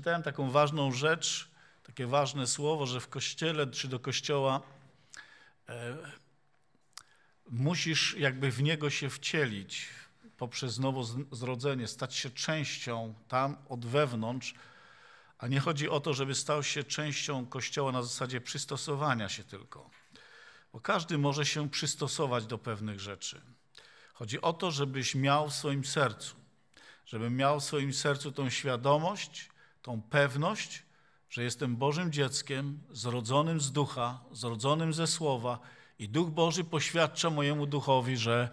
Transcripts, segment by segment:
Przeczytałem taką ważną rzecz, takie ważne słowo, że w kościele czy do kościoła e, musisz jakby w niego się wcielić poprzez nowo zrodzenie, stać się częścią tam od wewnątrz, a nie chodzi o to, żeby stał się częścią kościoła na zasadzie przystosowania się tylko. Bo każdy może się przystosować do pewnych rzeczy. Chodzi o to, żebyś miał w swoim sercu, żeby miał w swoim sercu tą świadomość, tą pewność, że jestem Bożym dzieckiem, zrodzonym z ducha, zrodzonym ze słowa i Duch Boży poświadcza mojemu duchowi, że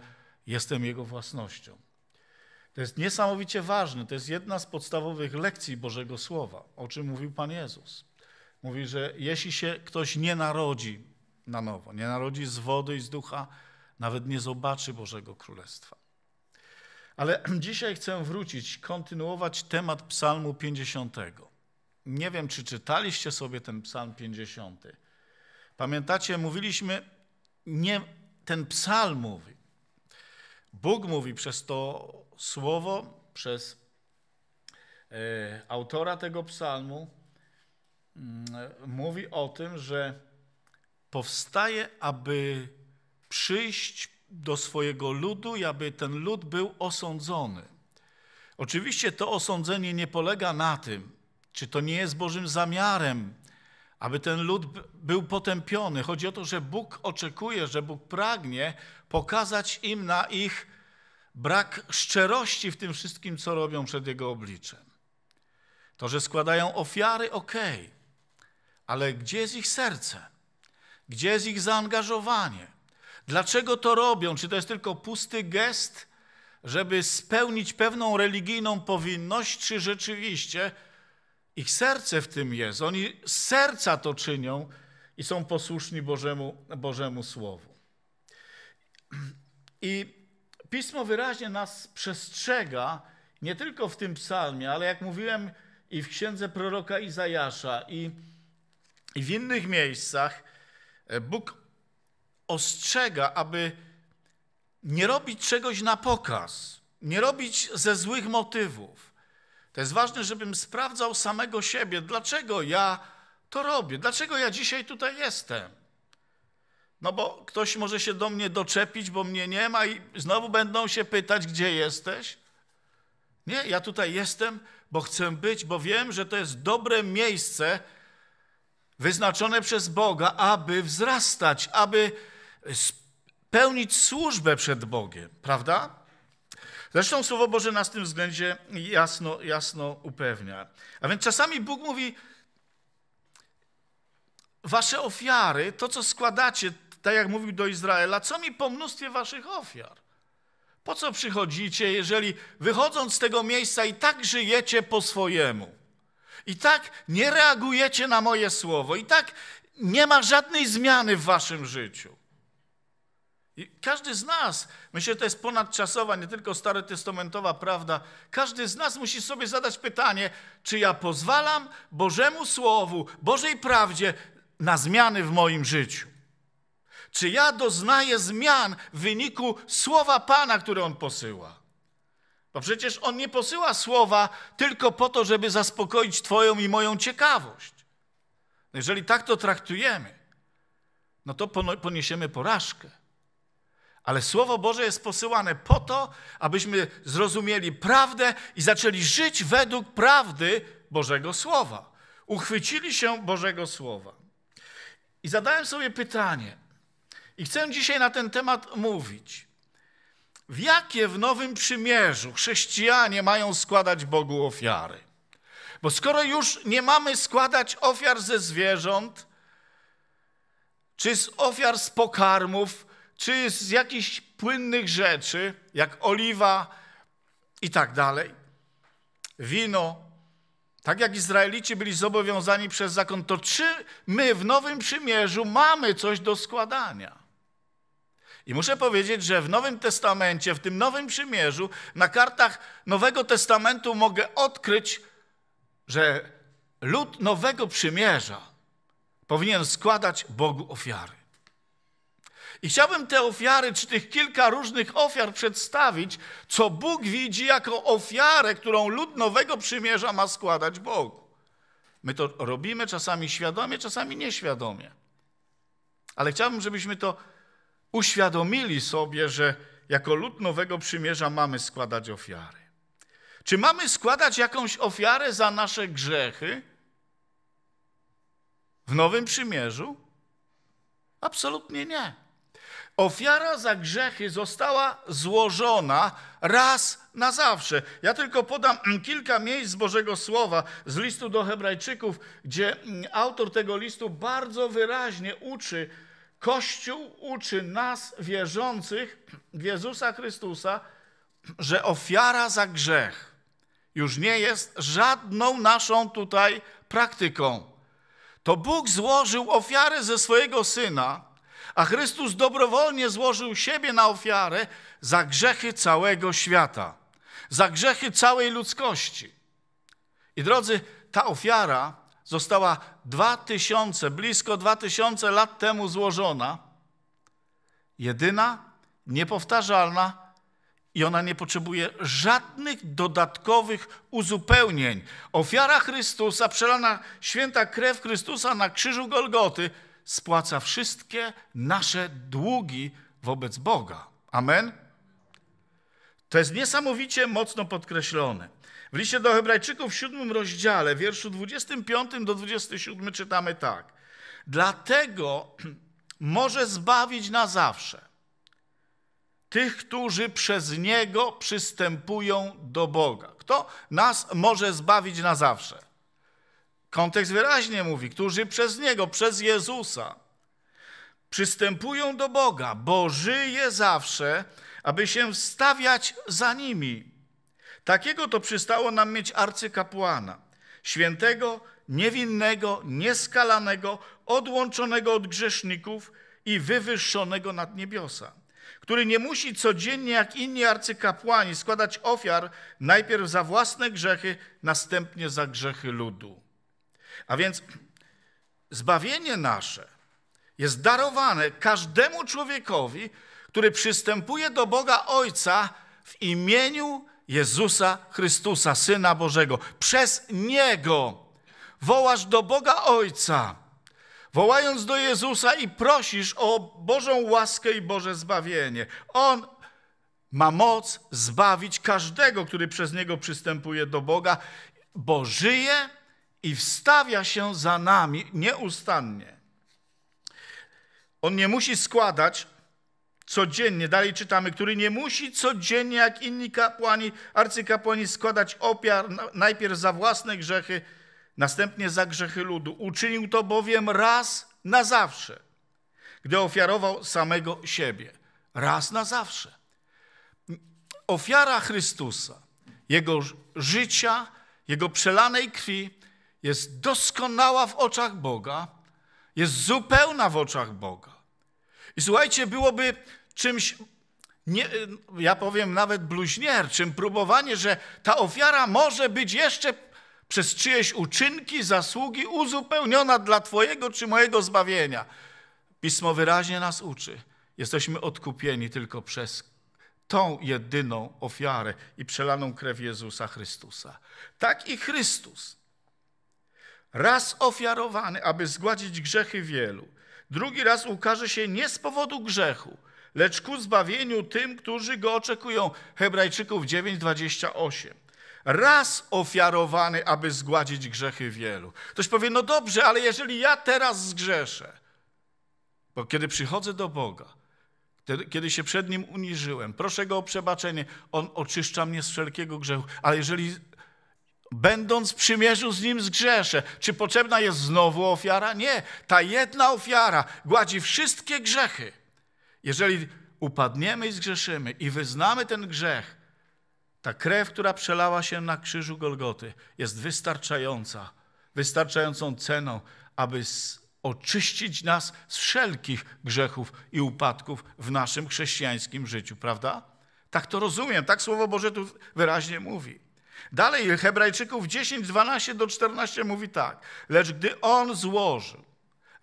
jestem Jego własnością. To jest niesamowicie ważne, to jest jedna z podstawowych lekcji Bożego Słowa, o czym mówił Pan Jezus. Mówi, że jeśli się ktoś nie narodzi na nowo, nie narodzi z wody i z ducha, nawet nie zobaczy Bożego Królestwa. Ale dzisiaj chcę wrócić, kontynuować temat Psalmu 50. Nie wiem, czy czytaliście sobie ten Psalm 50. Pamiętacie, mówiliśmy, nie, ten Psalm mówi. Bóg mówi przez to słowo, przez e, autora tego psalmu, mm, mówi o tym, że powstaje, aby przyjść do swojego ludu i aby ten lud był osądzony. Oczywiście to osądzenie nie polega na tym, czy to nie jest Bożym zamiarem, aby ten lud był potępiony. Chodzi o to, że Bóg oczekuje, że Bóg pragnie pokazać im na ich brak szczerości w tym wszystkim, co robią przed Jego obliczem. To, że składają ofiary, okej, okay. ale gdzie jest ich serce? Gdzie jest ich zaangażowanie? Dlaczego to robią? Czy to jest tylko pusty gest, żeby spełnić pewną religijną powinność, czy rzeczywiście ich serce w tym jest? Oni z serca to czynią i są posłuszni Bożemu, Bożemu Słowu. I Pismo wyraźnie nas przestrzega, nie tylko w tym psalmie, ale jak mówiłem i w księdze proroka Izajasza i, i w innych miejscach, Bóg ostrzega, aby nie robić czegoś na pokaz, nie robić ze złych motywów. To jest ważne, żebym sprawdzał samego siebie, dlaczego ja to robię, dlaczego ja dzisiaj tutaj jestem. No bo ktoś może się do mnie doczepić, bo mnie nie ma i znowu będą się pytać, gdzie jesteś. Nie, ja tutaj jestem, bo chcę być, bo wiem, że to jest dobre miejsce wyznaczone przez Boga, aby wzrastać, aby pełnić służbę przed Bogiem, prawda? Zresztą Słowo Boże nas w tym względzie jasno, jasno upewnia. A więc czasami Bóg mówi, wasze ofiary, to co składacie, tak jak mówił do Izraela, co mi po mnóstwie waszych ofiar? Po co przychodzicie, jeżeli wychodząc z tego miejsca i tak żyjecie po swojemu? I tak nie reagujecie na moje słowo, i tak nie ma żadnej zmiany w waszym życiu. I każdy z nas, myślę, że to jest ponadczasowa, nie tylko starotestamentowa prawda, każdy z nas musi sobie zadać pytanie, czy ja pozwalam Bożemu Słowu, Bożej prawdzie na zmiany w moim życiu. Czy ja doznaję zmian w wyniku słowa Pana, które On posyła? Bo przecież On nie posyła słowa tylko po to, żeby zaspokoić Twoją i moją ciekawość. No jeżeli tak to traktujemy, no to poniesiemy porażkę. Ale Słowo Boże jest posyłane po to, abyśmy zrozumieli prawdę i zaczęli żyć według prawdy Bożego Słowa. Uchwycili się Bożego Słowa. I zadałem sobie pytanie, i chcę dzisiaj na ten temat mówić. W jakie w Nowym Przymierzu chrześcijanie mają składać Bogu ofiary? Bo skoro już nie mamy składać ofiar ze zwierząt, czy z ofiar z pokarmów, czy z jakichś płynnych rzeczy, jak oliwa i tak dalej, wino, tak jak Izraelici byli zobowiązani przez zakon, to czy my w Nowym Przymierzu mamy coś do składania? I muszę powiedzieć, że w Nowym Testamencie, w tym Nowym Przymierzu, na kartach Nowego Testamentu mogę odkryć, że lud Nowego Przymierza powinien składać Bogu ofiary. I chciałbym te ofiary, czy tych kilka różnych ofiar przedstawić, co Bóg widzi jako ofiarę, którą lud nowego przymierza ma składać Bogu. My to robimy czasami świadomie, czasami nieświadomie. Ale chciałbym, żebyśmy to uświadomili sobie, że jako lud nowego przymierza mamy składać ofiary. Czy mamy składać jakąś ofiarę za nasze grzechy w nowym przymierzu? Absolutnie nie. Ofiara za grzechy została złożona raz na zawsze. Ja tylko podam mm, kilka miejsc z Bożego Słowa, z listu do Hebrajczyków, gdzie mm, autor tego listu bardzo wyraźnie uczy, Kościół uczy nas wierzących w Jezusa Chrystusa, że ofiara za grzech już nie jest żadną naszą tutaj praktyką. To Bóg złożył ofiarę ze swojego syna a Chrystus dobrowolnie złożył siebie na ofiarę za grzechy całego świata, za grzechy całej ludzkości. I drodzy, ta ofiara została dwa tysiące, blisko dwa tysiące lat temu złożona. Jedyna, niepowtarzalna i ona nie potrzebuje żadnych dodatkowych uzupełnień. Ofiara Chrystusa, przelana święta krew Chrystusa na krzyżu Golgoty – spłaca wszystkie nasze długi wobec Boga. Amen? To jest niesamowicie mocno podkreślone. W liście do Hebrajczyków w siódmym rozdziale, wierszu 25 do 27 czytamy tak. Dlatego może zbawić na zawsze tych, którzy przez Niego przystępują do Boga. Kto nas może zbawić na zawsze? Kontekst wyraźnie mówi, którzy przez Niego, przez Jezusa przystępują do Boga, bo żyje zawsze, aby się wstawiać za nimi. Takiego to przystało nam mieć arcykapłana, świętego, niewinnego, nieskalanego, odłączonego od grzeszników i wywyższonego nad niebiosa, który nie musi codziennie jak inni arcykapłani składać ofiar najpierw za własne grzechy, następnie za grzechy ludu. A więc zbawienie nasze jest darowane każdemu człowiekowi, który przystępuje do Boga Ojca w imieniu Jezusa Chrystusa, Syna Bożego. Przez Niego wołasz do Boga Ojca, wołając do Jezusa i prosisz o Bożą łaskę i Boże zbawienie. On ma moc zbawić każdego, który przez Niego przystępuje do Boga, bo żyje i wstawia się za nami nieustannie. On nie musi składać codziennie, dalej czytamy, który nie musi codziennie, jak inni kapłani, arcykapłani, składać ofiar najpierw za własne grzechy, następnie za grzechy ludu. Uczynił to bowiem raz na zawsze, gdy ofiarował samego siebie. Raz na zawsze. Ofiara Chrystusa, Jego życia, Jego przelanej krwi jest doskonała w oczach Boga, jest zupełna w oczach Boga. I słuchajcie, byłoby czymś, nie, ja powiem nawet bluźnierczym, próbowanie, że ta ofiara może być jeszcze przez czyjeś uczynki, zasługi uzupełniona dla Twojego czy mojego zbawienia. Pismo wyraźnie nas uczy. Jesteśmy odkupieni tylko przez tą jedyną ofiarę i przelaną krew Jezusa Chrystusa. Tak i Chrystus raz ofiarowany, aby zgładzić grzechy wielu. Drugi raz ukaże się nie z powodu grzechu, lecz ku zbawieniu tym, którzy go oczekują. Hebrajczyków 9:28. Raz ofiarowany, aby zgładzić grzechy wielu. Ktoś powie, no dobrze, ale jeżeli ja teraz zgrzeszę, bo kiedy przychodzę do Boga, kiedy się przed Nim uniżyłem, proszę Go o przebaczenie, On oczyszcza mnie z wszelkiego grzechu. Ale jeżeli będąc w przymierzu z Nim zgrzeszę. Czy potrzebna jest znowu ofiara? Nie. Ta jedna ofiara gładzi wszystkie grzechy. Jeżeli upadniemy i zgrzeszymy i wyznamy ten grzech, ta krew, która przelała się na krzyżu Golgoty, jest wystarczająca, wystarczającą ceną, aby oczyścić nas z wszelkich grzechów i upadków w naszym chrześcijańskim życiu, prawda? Tak to rozumiem, tak Słowo Boże tu wyraźnie mówi. Dalej Hebrajczyków 10, 12 do 14 mówi tak. Lecz gdy On złożył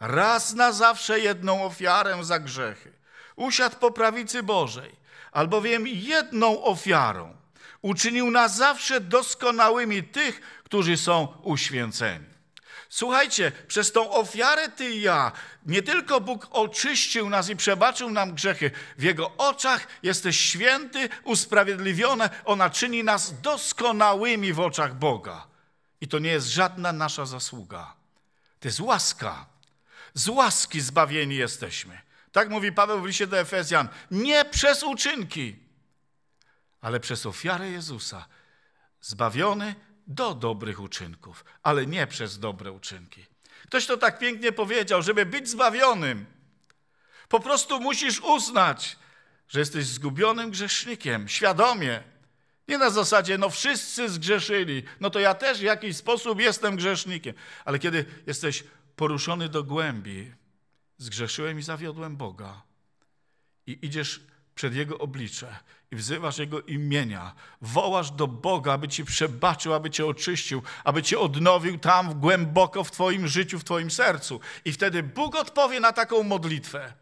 raz na zawsze jedną ofiarę za grzechy, usiadł po prawicy Bożej, albowiem jedną ofiarą uczynił na zawsze doskonałymi tych, którzy są uświęceni. Słuchajcie, przez tą ofiarę ty i ja, nie tylko Bóg oczyścił nas i przebaczył nam grzechy, w Jego oczach jesteś święty, usprawiedliwiony, ona czyni nas doskonałymi w oczach Boga. I to nie jest żadna nasza zasługa. To jest łaska. Z łaski zbawieni jesteśmy. Tak mówi Paweł w liście do Efezjan. Nie przez uczynki, ale przez ofiarę Jezusa. Zbawiony, do dobrych uczynków, ale nie przez dobre uczynki. Ktoś to tak pięknie powiedział, żeby być zbawionym, po prostu musisz uznać, że jesteś zgubionym grzesznikiem, świadomie. Nie na zasadzie, no wszyscy zgrzeszyli, no to ja też w jakiś sposób jestem grzesznikiem. Ale kiedy jesteś poruszony do głębi, zgrzeszyłem i zawiodłem Boga, i idziesz przed Jego oblicze i wzywasz Jego imienia. Wołasz do Boga, aby Ci przebaczył, aby Cię oczyścił, aby Cię odnowił tam głęboko w Twoim życiu, w Twoim sercu. I wtedy Bóg odpowie na taką modlitwę.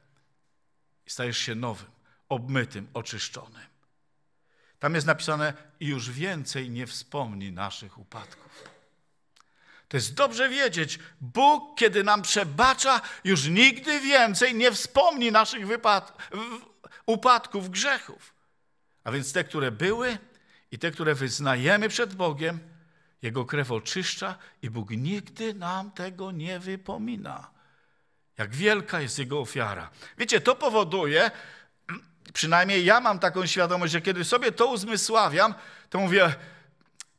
I stajesz się nowym, obmytym, oczyszczonym. Tam jest napisane, i już więcej nie wspomni naszych upadków. To jest dobrze wiedzieć. Bóg, kiedy nam przebacza, już nigdy więcej nie wspomni naszych wypad... upadków, grzechów. A więc te, które były i te, które wyznajemy przed Bogiem, Jego krew oczyszcza i Bóg nigdy nam tego nie wypomina. Jak wielka jest Jego ofiara. Wiecie, to powoduje, przynajmniej ja mam taką świadomość, że kiedy sobie to uzmysławiam, to mówię,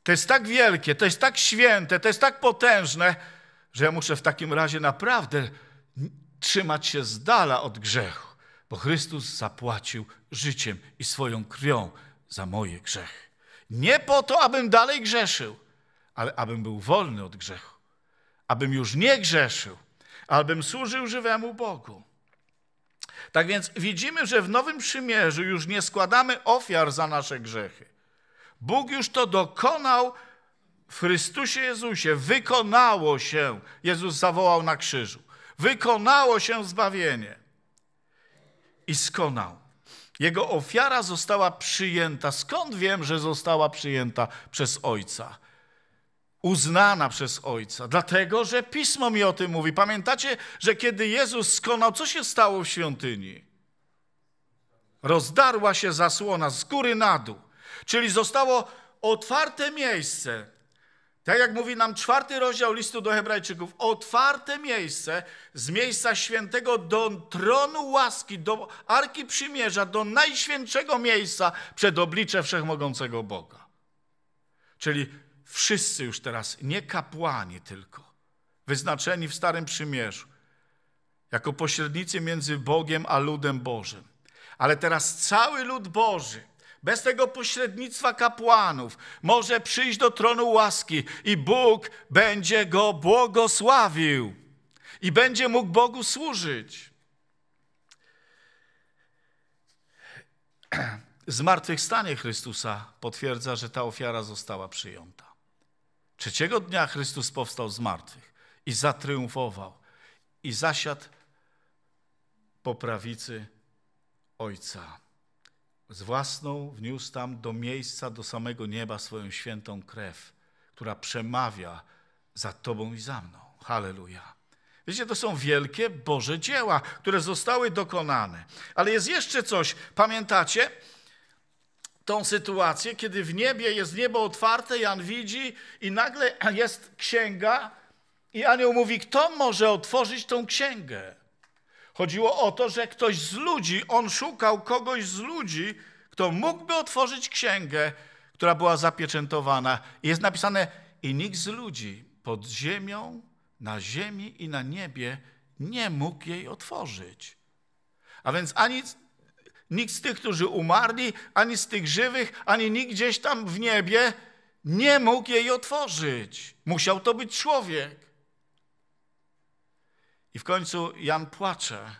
to jest tak wielkie, to jest tak święte, to jest tak potężne, że ja muszę w takim razie naprawdę trzymać się z dala od grzechu, bo Chrystus zapłacił życiem i swoją krwią za moje grzechy. Nie po to, abym dalej grzeszył, ale abym był wolny od grzechu, abym już nie grzeszył, abym służył żywemu Bogu. Tak więc widzimy, że w Nowym Przymierzu już nie składamy ofiar za nasze grzechy. Bóg już to dokonał w Chrystusie Jezusie. Wykonało się, Jezus zawołał na krzyżu. Wykonało się zbawienie. I skonał. Jego ofiara została przyjęta. Skąd wiem, że została przyjęta przez Ojca? Uznana przez Ojca, dlatego że Pismo mi o tym mówi. Pamiętacie, że kiedy Jezus skonał, co się stało w świątyni? Rozdarła się zasłona z góry na dół, czyli zostało otwarte miejsce tak jak mówi nam czwarty rozdział listu do Hebrajczyków, otwarte miejsce z miejsca świętego do tronu łaski, do arki przymierza, do najświętszego miejsca przed oblicze wszechmogącego Boga. Czyli wszyscy już teraz, nie kapłani tylko, wyznaczeni w Starym Przymierzu, jako pośrednicy między Bogiem a ludem Bożym. Ale teraz cały lud Boży bez tego pośrednictwa kapłanów, może przyjść do tronu łaski i Bóg będzie go błogosławił i będzie mógł Bogu służyć. Zmartwychwstanie Chrystusa potwierdza, że ta ofiara została przyjęta. Trzeciego dnia Chrystus powstał z martwych i zatriumfował i zasiadł po prawicy Ojca z własną wniósł tam do miejsca, do samego nieba swoją świętą krew, która przemawia za Tobą i za mną. Halleluja. Wiecie, to są wielkie Boże dzieła, które zostały dokonane. Ale jest jeszcze coś. Pamiętacie tą sytuację, kiedy w niebie jest niebo otwarte, Jan widzi i nagle jest księga i anioł mówi, kto może otworzyć tą księgę? Chodziło o to, że ktoś z ludzi, on szukał kogoś z ludzi, kto mógłby otworzyć księgę, która była zapieczętowana. I jest napisane, i nikt z ludzi pod ziemią, na ziemi i na niebie nie mógł jej otworzyć. A więc ani nikt z tych, którzy umarli, ani z tych żywych, ani nikt gdzieś tam w niebie nie mógł jej otworzyć. Musiał to być człowiek. I w końcu Jan płacze,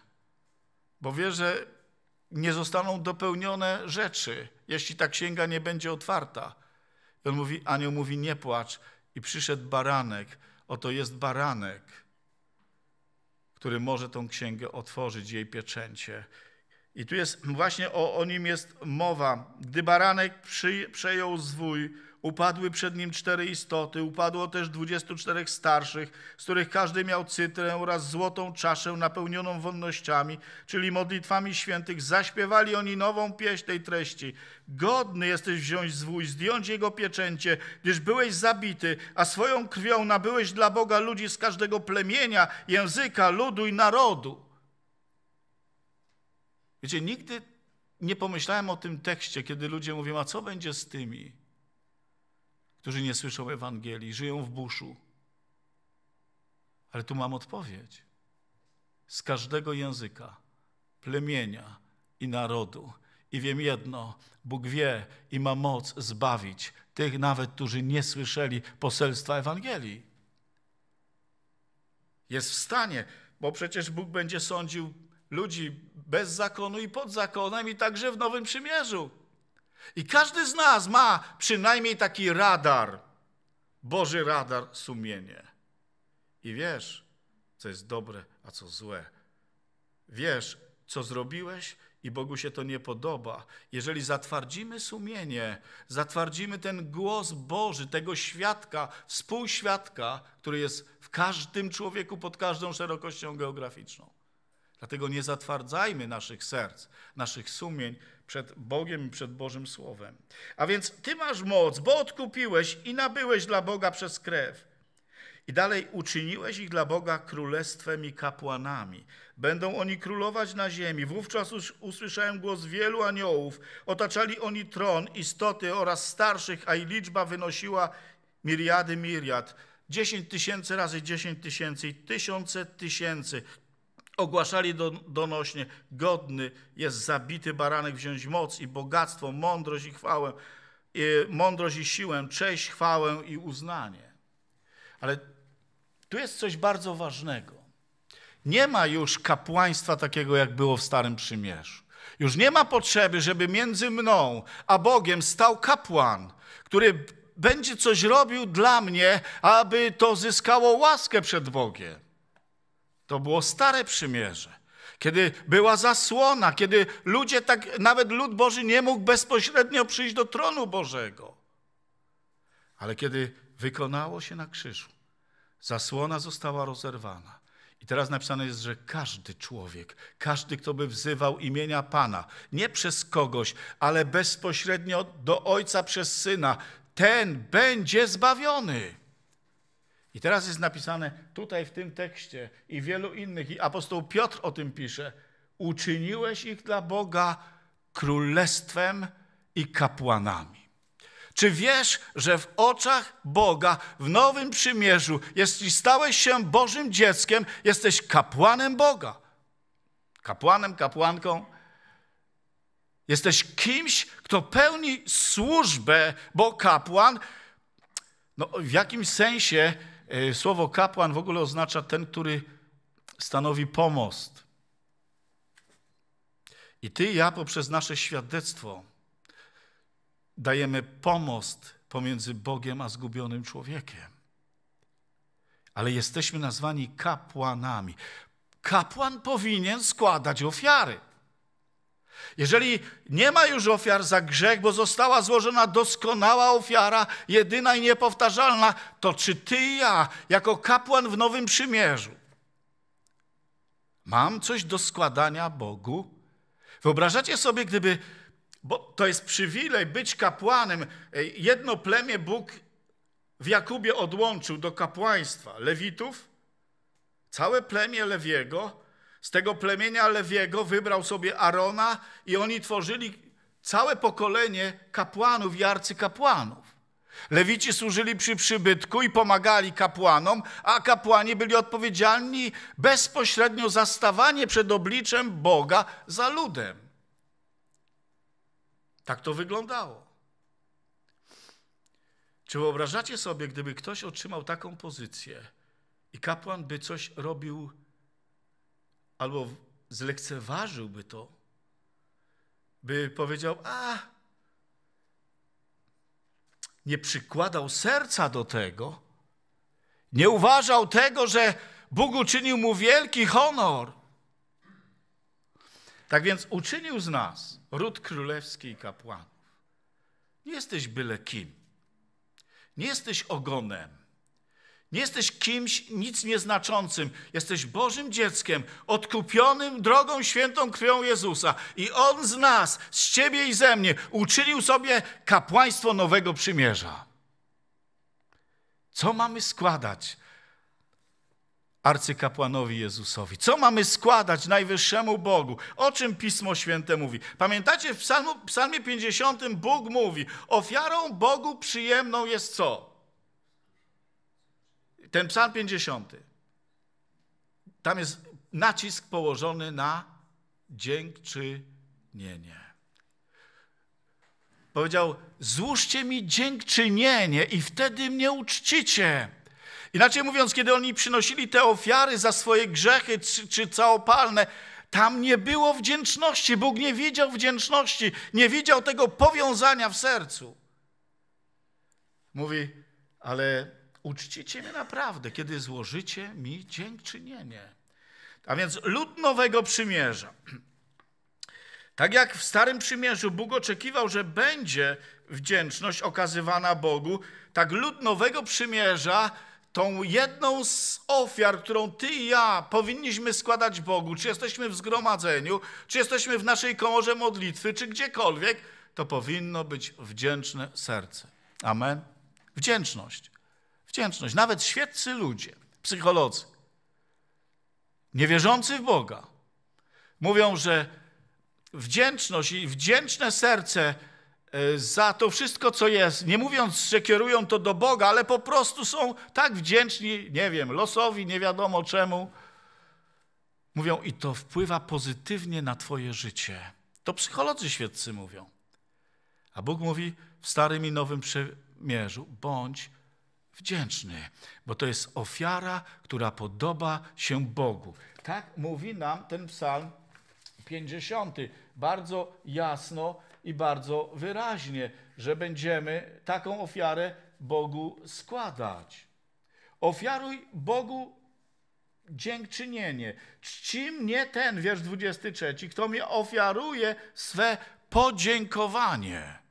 bo wie, że nie zostaną dopełnione rzeczy, jeśli ta księga nie będzie otwarta. I on mówi, anioł mówi, nie płacz. I przyszedł baranek. Oto jest baranek, który może tą księgę otworzyć, jej pieczęcie. I tu jest właśnie o, o nim jest mowa. Gdy baranek przy, przejął zwój, Upadły przed nim cztery istoty, upadło też dwudziestu czterech starszych, z których każdy miał cytrę oraz złotą czaszę napełnioną wonnościami, czyli modlitwami świętych. Zaśpiewali oni nową pieśń tej treści. Godny jesteś wziąć zwój, zdjąć jego pieczęcie, gdyż byłeś zabity, a swoją krwią nabyłeś dla Boga ludzi z każdego plemienia, języka, ludu i narodu. Wiecie, nigdy nie pomyślałem o tym tekście, kiedy ludzie mówią, a co będzie z tymi, którzy nie słyszą Ewangelii, żyją w buszu. Ale tu mam odpowiedź. Z każdego języka, plemienia i narodu. I wiem jedno, Bóg wie i ma moc zbawić tych nawet, którzy nie słyszeli poselstwa Ewangelii. Jest w stanie, bo przecież Bóg będzie sądził ludzi bez zakonu i pod zakonem i także w Nowym Przymierzu. I każdy z nas ma przynajmniej taki radar, Boży radar sumienie. I wiesz, co jest dobre, a co złe. Wiesz, co zrobiłeś i Bogu się to nie podoba. Jeżeli zatwardzimy sumienie, zatwardzimy ten głos Boży, tego świadka, współświadka, który jest w każdym człowieku pod każdą szerokością geograficzną. Dlatego nie zatwardzajmy naszych serc, naszych sumień przed Bogiem i przed Bożym Słowem. A więc ty masz moc, bo odkupiłeś i nabyłeś dla Boga przez krew. I dalej uczyniłeś ich dla Boga królestwem i kapłanami. Będą oni królować na ziemi. Wówczas już usłyszałem głos wielu aniołów. Otaczali oni tron, istoty oraz starszych, a ich liczba wynosiła miriady miriad. Dziesięć tysięcy razy dziesięć tysięcy i tysiące tysięcy. Ogłaszali do, donośnie, godny jest zabity baranek wziąć moc i bogactwo, mądrość i chwałę, i mądrość i siłę, cześć, chwałę i uznanie. Ale tu jest coś bardzo ważnego. Nie ma już kapłaństwa takiego, jak było w Starym Przymierzu. Już nie ma potrzeby, żeby między mną a Bogiem stał kapłan, który będzie coś robił dla mnie, aby to zyskało łaskę przed Bogiem. To było stare przymierze kiedy była zasłona, kiedy ludzie tak, nawet lud Boży nie mógł bezpośrednio przyjść do tronu Bożego. Ale kiedy wykonało się na krzyżu, zasłona została rozerwana. I teraz napisane jest, że każdy człowiek, każdy, kto by wzywał imienia Pana, nie przez kogoś, ale bezpośrednio do Ojca przez Syna, ten będzie zbawiony. I teraz jest napisane tutaj w tym tekście i wielu innych, i apostoł Piotr o tym pisze, uczyniłeś ich dla Boga królestwem i kapłanami. Czy wiesz, że w oczach Boga w Nowym Przymierzu, jeśli stałeś się Bożym dzieckiem, jesteś kapłanem Boga? Kapłanem, kapłanką? Jesteś kimś, kto pełni służbę, bo kapłan no, w jakimś sensie E, słowo kapłan w ogóle oznacza ten, który stanowi pomost. I ty i ja poprzez nasze świadectwo dajemy pomost pomiędzy Bogiem a zgubionym człowiekiem. Ale jesteśmy nazwani kapłanami. Kapłan powinien składać ofiary. Jeżeli nie ma już ofiar za grzech, bo została złożona doskonała ofiara, jedyna i niepowtarzalna, to czy ty i ja, jako kapłan w Nowym Przymierzu, mam coś do składania Bogu? Wyobrażacie sobie, gdyby, bo to jest przywilej być kapłanem, jedno plemię Bóg w Jakubie odłączył do kapłaństwa Lewitów, całe plemię Lewiego, z tego plemienia Lewiego wybrał sobie Arona i oni tworzyli całe pokolenie kapłanów i arcykapłanów. Lewici służyli przy przybytku i pomagali kapłanom, a kapłani byli odpowiedzialni bezpośrednio za stawanie przed obliczem Boga za ludem. Tak to wyglądało. Czy wyobrażacie sobie, gdyby ktoś otrzymał taką pozycję i kapłan by coś robił albo zlekceważyłby to, by powiedział, a nie przykładał serca do tego, nie uważał tego, że Bóg uczynił mu wielki honor. Tak więc uczynił z nas ród królewski i kapłanów. Nie jesteś byle kim. Nie jesteś ogonem. Nie jesteś kimś nic nieznaczącym. Jesteś Bożym dzieckiem, odkupionym drogą świętą krwią Jezusa. I On z nas, z ciebie i ze mnie, uczynił sobie kapłaństwo nowego przymierza. Co mamy składać arcykapłanowi Jezusowi? Co mamy składać najwyższemu Bogu? O czym Pismo Święte mówi? Pamiętacie, w psalmu, psalmie 50 Bóg mówi, ofiarą Bogu przyjemną jest co? Ten psalm 50. Tam jest nacisk położony na dziękczynienie. Powiedział, złóżcie mi dziękczynienie i wtedy mnie uczcicie. Inaczej mówiąc, kiedy oni przynosili te ofiary za swoje grzechy czy, czy całopalne, tam nie było wdzięczności. Bóg nie widział wdzięczności, nie widział tego powiązania w sercu. Mówi, ale Uczcicie mnie naprawdę, kiedy złożycie mi dziękczynienie. A więc lud nowego przymierza. Tak jak w Starym Przymierzu Bóg oczekiwał, że będzie wdzięczność okazywana Bogu, tak lud Nowego Przymierza, tą jedną z ofiar, którą ty i ja powinniśmy składać Bogu, czy jesteśmy w zgromadzeniu, czy jesteśmy w naszej komorze modlitwy, czy gdziekolwiek, to powinno być wdzięczne serce. Amen. Wdzięczność wdzięczność. Nawet świeccy ludzie, psycholodzy, niewierzący w Boga, mówią, że wdzięczność i wdzięczne serce e, za to wszystko, co jest, nie mówiąc, że kierują to do Boga, ale po prostu są tak wdzięczni, nie wiem, losowi, nie wiadomo czemu. Mówią, i to wpływa pozytywnie na Twoje życie. To psycholodzy świeccy mówią. A Bóg mówi w Starym i Nowym Przymierzu, bądź wdzięczny, bo to jest ofiara, która podoba się Bogu. Tak mówi nam ten psalm 50. Bardzo jasno i bardzo wyraźnie, że będziemy taką ofiarę Bogu składać. Ofiaruj Bogu dziękczynienie. Czci mnie ten, wiersz 23, kto mi ofiaruje swe podziękowanie.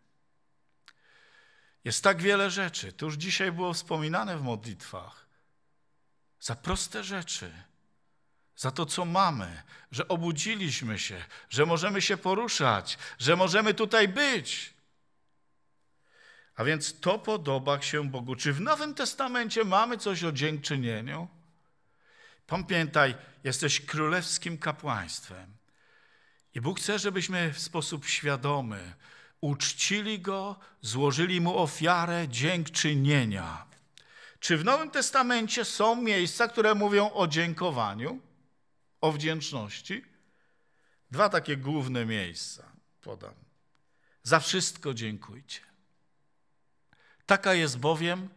Jest tak wiele rzeczy, to już dzisiaj było wspominane w modlitwach, za proste rzeczy, za to, co mamy, że obudziliśmy się, że możemy się poruszać, że możemy tutaj być. A więc to podoba się Bogu. Czy w Nowym Testamencie mamy coś o dziękczynieniu? Pamiętaj, jesteś królewskim kapłaństwem. I Bóg chce, żebyśmy w sposób świadomy, uczcili go, złożyli mu ofiarę dziękczynienia. Czy w Nowym Testamencie są miejsca, które mówią o dziękowaniu, o wdzięczności? Dwa takie główne miejsca podam. Za wszystko dziękujcie. Taka jest bowiem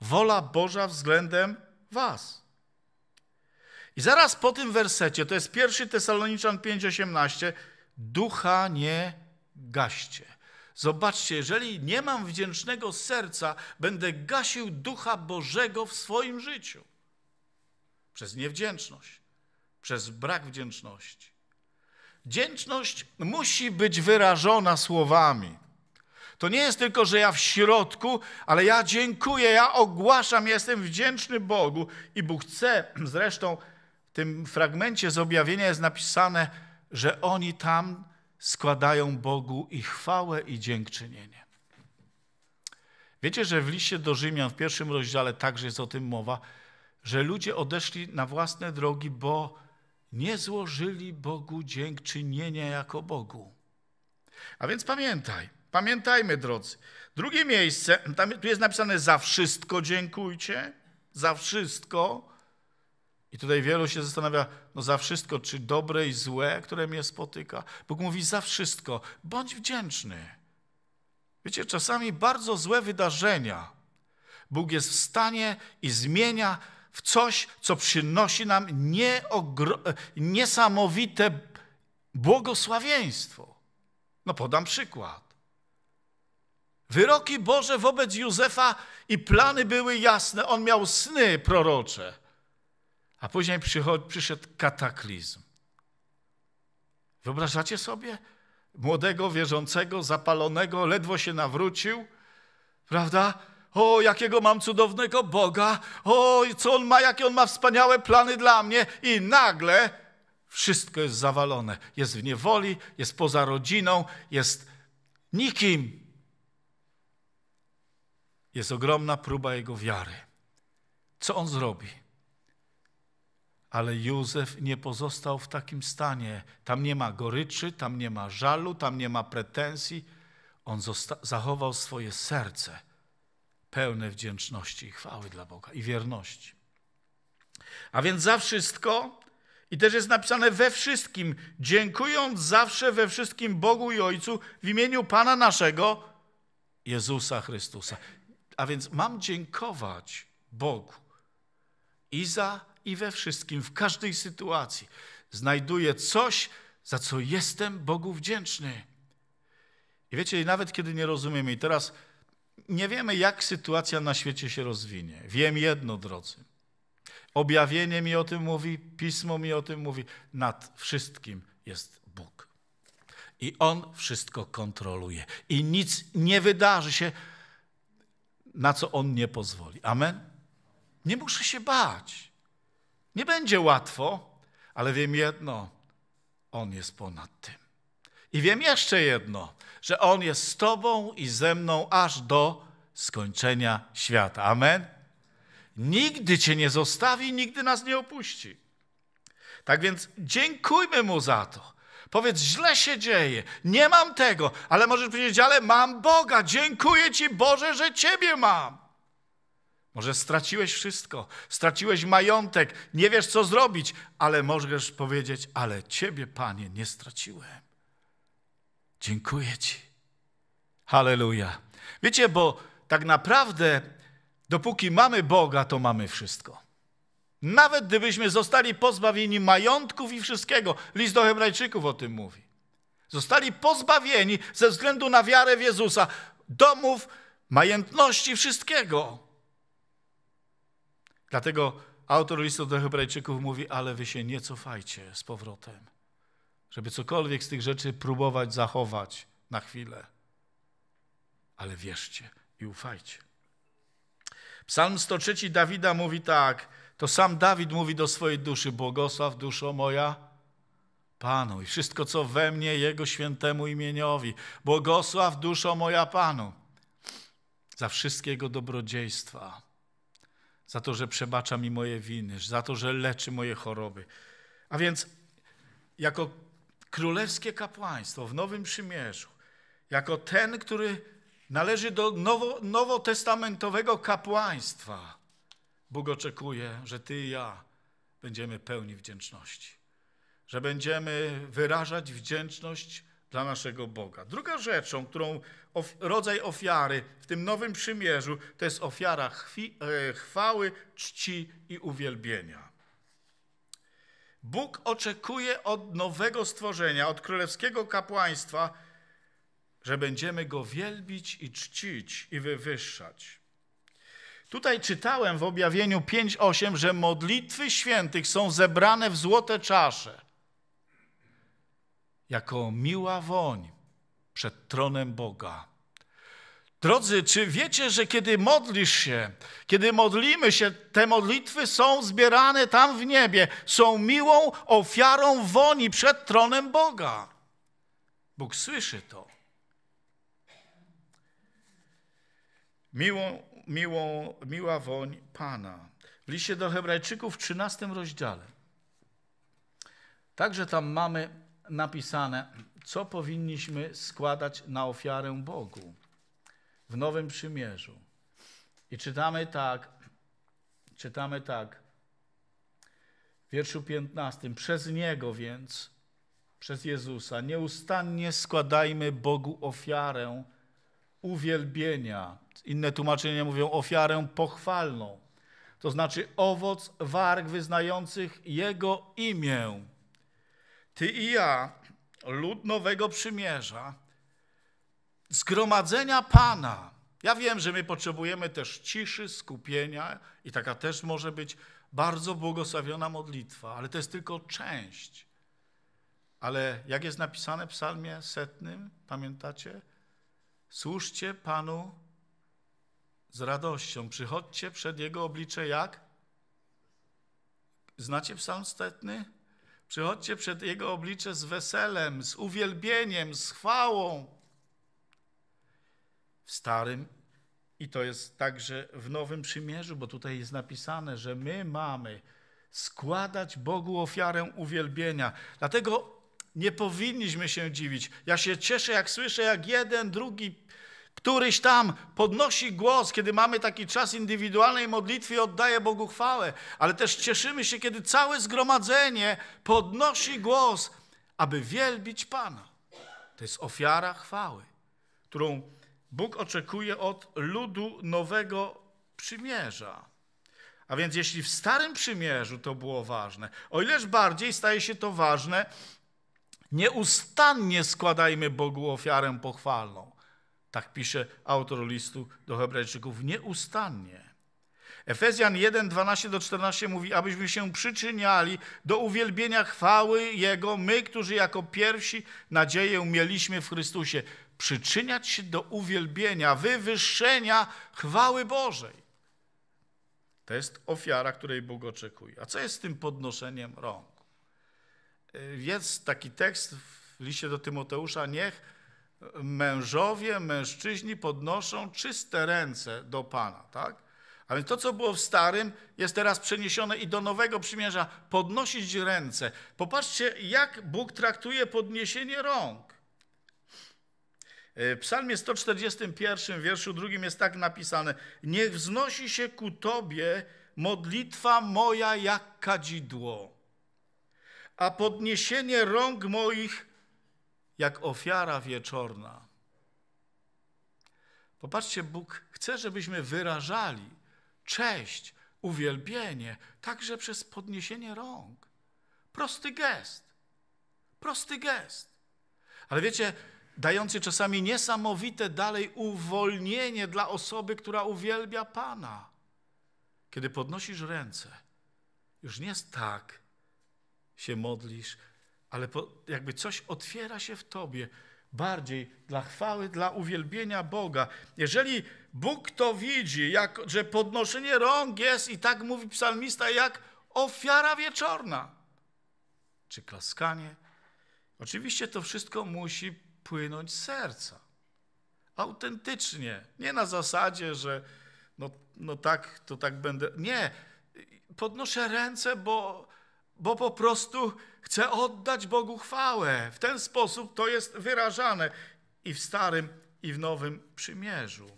wola Boża względem was. I zaraz po tym wersecie, to jest 1 Tesaloniczan 5,18, ducha nie gaście. Zobaczcie, jeżeli nie mam wdzięcznego serca, będę gasił ducha Bożego w swoim życiu. Przez niewdzięczność, przez brak wdzięczności. Wdzięczność musi być wyrażona słowami. To nie jest tylko, że ja w środku, ale ja dziękuję, ja ogłaszam, jestem wdzięczny Bogu i Bóg chce. Zresztą w tym fragmencie z objawienia jest napisane, że oni tam składają Bogu i chwałę i dziękczynienie. Wiecie, że w liście do Rzymian w pierwszym rozdziale także jest o tym mowa, że ludzie odeszli na własne drogi, bo nie złożyli Bogu dziękczynienia jako Bogu. A więc pamiętaj, pamiętajmy drodzy. Drugie miejsce, tam tu jest napisane za wszystko dziękujcie, za wszystko, tutaj wielu się zastanawia, no za wszystko, czy dobre i złe, które mnie spotyka. Bóg mówi, za wszystko, bądź wdzięczny. Wiecie, czasami bardzo złe wydarzenia Bóg jest w stanie i zmienia w coś, co przynosi nam niesamowite błogosławieństwo. No podam przykład. Wyroki Boże wobec Józefa i plany były jasne. On miał sny prorocze. A później przychod, przyszedł kataklizm. Wyobrażacie sobie? Młodego, wierzącego, zapalonego, ledwo się nawrócił, prawda? O, jakiego mam cudownego Boga! O, co on ma, jakie on ma wspaniałe plany dla mnie! I nagle wszystko jest zawalone. Jest w niewoli, jest poza rodziną, jest nikim. Jest ogromna próba jego wiary. Co on zrobi? Ale Józef nie pozostał w takim stanie. Tam nie ma goryczy, tam nie ma żalu, tam nie ma pretensji. On zachował swoje serce pełne wdzięczności i chwały dla Boga i wierności. A więc za wszystko, i też jest napisane we wszystkim, dziękując zawsze we wszystkim Bogu i Ojcu w imieniu Pana naszego, Jezusa Chrystusa. A więc mam dziękować Bogu i za i we wszystkim, w każdej sytuacji znajduję coś, za co jestem Bogu wdzięczny. I wiecie, nawet kiedy nie rozumiemy, i teraz nie wiemy, jak sytuacja na świecie się rozwinie. Wiem jedno, drodzy. Objawienie mi o tym mówi, pismo mi o tym mówi. Nad wszystkim jest Bóg. I On wszystko kontroluje. I nic nie wydarzy się, na co On nie pozwoli. Amen? Nie muszę się bać. Nie będzie łatwo, ale wiem jedno: On jest ponad tym. I wiem jeszcze jedno, że On jest z Tobą i ze mną aż do skończenia świata. Amen. Nigdy Cię nie zostawi, nigdy nas nie opuści. Tak więc dziękujmy Mu za to. Powiedz, źle się dzieje, nie mam tego, ale możesz powiedzieć, ale mam Boga, dziękuję Ci Boże, że Ciebie mam. Może straciłeś wszystko, straciłeś majątek, nie wiesz co zrobić, ale możesz powiedzieć: Ale Ciebie, Panie, nie straciłem. Dziękuję Ci. Halleluja. Wiecie, bo tak naprawdę, dopóki mamy Boga, to mamy wszystko. Nawet gdybyśmy zostali pozbawieni majątków i wszystkiego, list do Hebrajczyków o tym mówi. Zostali pozbawieni ze względu na wiarę w Jezusa domów, majętności, wszystkiego Dlatego autor listu do Hebrajczyków mówi, ale wy się nie cofajcie z powrotem, żeby cokolwiek z tych rzeczy próbować zachować na chwilę. Ale wierzcie i ufajcie. Psalm 103 Dawida mówi tak, to sam Dawid mówi do swojej duszy, błogosław duszo moja Panu i wszystko co we mnie Jego świętemu imieniowi. Błogosław duszo moja Panu za wszystkie Jego dobrodziejstwa za to, że przebacza mi moje winy, za to, że leczy moje choroby. A więc jako królewskie kapłaństwo w Nowym Przymierzu, jako ten, który należy do nowo, nowotestamentowego kapłaństwa, Bóg oczekuje, że ty i ja będziemy pełni wdzięczności, że będziemy wyrażać wdzięczność dla naszego Boga. Druga rzeczą, którą of, rodzaj ofiary w tym nowym przymierzu, to jest ofiara chwi, e, chwały, czci i uwielbienia. Bóg oczekuje od nowego stworzenia, od królewskiego kapłaństwa, że będziemy go wielbić i czcić i wywyższać. Tutaj czytałem w objawieniu 5:8, że modlitwy świętych są zebrane w złote czasze jako miła woń przed tronem Boga. Drodzy, czy wiecie, że kiedy modlisz się, kiedy modlimy się, te modlitwy są zbierane tam w niebie, są miłą ofiarą woni przed tronem Boga? Bóg słyszy to. Miłą, miłą, miła woń Pana. W liście do Hebrajczyków w 13 rozdziale. Także tam mamy napisane, co powinniśmy składać na ofiarę Bogu w Nowym Przymierzu. I czytamy tak, czytamy tak, w wierszu 15, przez Niego więc, przez Jezusa, nieustannie składajmy Bogu ofiarę uwielbienia. Inne tłumaczenia mówią ofiarę pochwalną, to znaczy owoc warg wyznających Jego imię ty i ja, lud nowego przymierza, zgromadzenia Pana. Ja wiem, że my potrzebujemy też ciszy, skupienia i taka też może być bardzo błogosławiona modlitwa, ale to jest tylko część. Ale jak jest napisane w psalmie setnym, pamiętacie? Służcie Panu z radością, przychodźcie przed Jego oblicze jak? Znacie psalm setny? Przychodźcie przed Jego oblicze z weselem, z uwielbieniem, z chwałą. W Starym i to jest także w Nowym Przymierzu, bo tutaj jest napisane, że my mamy składać Bogu ofiarę uwielbienia. Dlatego nie powinniśmy się dziwić. Ja się cieszę, jak słyszę, jak jeden, drugi Któryś tam podnosi głos, kiedy mamy taki czas indywidualnej modlitwy i oddaje Bogu chwałę, ale też cieszymy się, kiedy całe zgromadzenie podnosi głos, aby wielbić Pana. To jest ofiara chwały, którą Bóg oczekuje od ludu nowego przymierza. A więc jeśli w Starym Przymierzu to było ważne, o ileż bardziej staje się to ważne, nieustannie składajmy Bogu ofiarę pochwalną. Tak pisze autor listu do Hebrajczyków nieustannie. Efezjan 1, 12 do 14 mówi, abyśmy się przyczyniali do uwielbienia chwały Jego, my, którzy jako pierwsi nadzieję mieliśmy w Chrystusie. Przyczyniać się do uwielbienia, wywyższenia chwały Bożej. To jest ofiara, której Bóg oczekuje. A co jest z tym podnoszeniem rąk? Jest taki tekst w liście do Tymoteusza, niech mężowie, mężczyźni podnoszą czyste ręce do Pana, tak? A więc to, co było w Starym, jest teraz przeniesione i do Nowego Przymierza. Podnosić ręce. Popatrzcie, jak Bóg traktuje podniesienie rąk. E, w psalmie 141, wierszu drugim jest tak napisane. Niech wznosi się ku Tobie modlitwa moja jak kadzidło, a podniesienie rąk moich jak ofiara wieczorna. Popatrzcie, Bóg chce, żebyśmy wyrażali cześć, uwielbienie, także przez podniesienie rąk. Prosty gest. Prosty gest. Ale wiecie, dający czasami niesamowite dalej uwolnienie dla osoby, która uwielbia Pana. Kiedy podnosisz ręce, już nie jest tak się modlisz, ale po, jakby coś otwiera się w tobie bardziej dla chwały, dla uwielbienia Boga. Jeżeli Bóg to widzi, jak, że podnoszenie rąk jest i tak mówi psalmista, jak ofiara wieczorna, czy klaskanie. Oczywiście to wszystko musi płynąć z serca. Autentycznie. Nie na zasadzie, że no, no tak, to tak będę. Nie. Podnoszę ręce, bo bo po prostu chcę oddać Bogu chwałę. W ten sposób to jest wyrażane i w Starym, i w Nowym Przymierzu.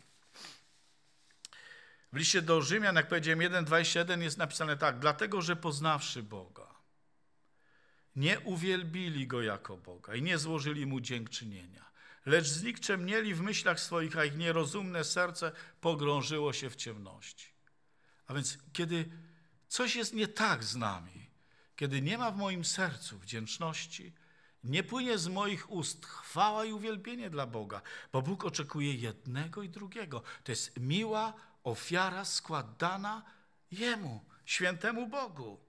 W liście do Rzymian, jak powiedziałem, 1,21 jest napisane tak. Dlatego, że poznawszy Boga, nie uwielbili Go jako Boga i nie złożyli Mu dziękczynienia, lecz znikczemnieli w myślach swoich, a ich nierozumne serce pogrążyło się w ciemności. A więc, kiedy coś jest nie tak z nami, kiedy nie ma w moim sercu wdzięczności, nie płynie z moich ust chwała i uwielbienie dla Boga, bo Bóg oczekuje jednego i drugiego. To jest miła ofiara składana Jemu, świętemu Bogu.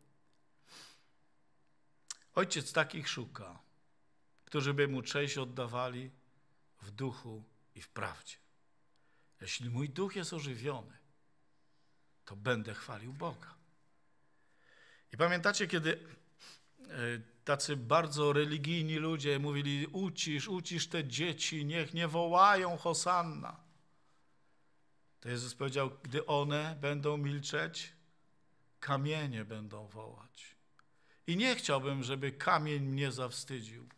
Ojciec takich szuka, którzy by mu cześć oddawali w duchu i w prawdzie. Jeśli mój duch jest ożywiony, to będę chwalił Boga. I pamiętacie, kiedy e, tacy bardzo religijni ludzie mówili: ucisz, ucisz te dzieci, niech nie wołają Hosanna. To Jezus powiedział: Gdy one będą milczeć, kamienie będą wołać. I nie chciałbym, żeby kamień mnie zawstydził.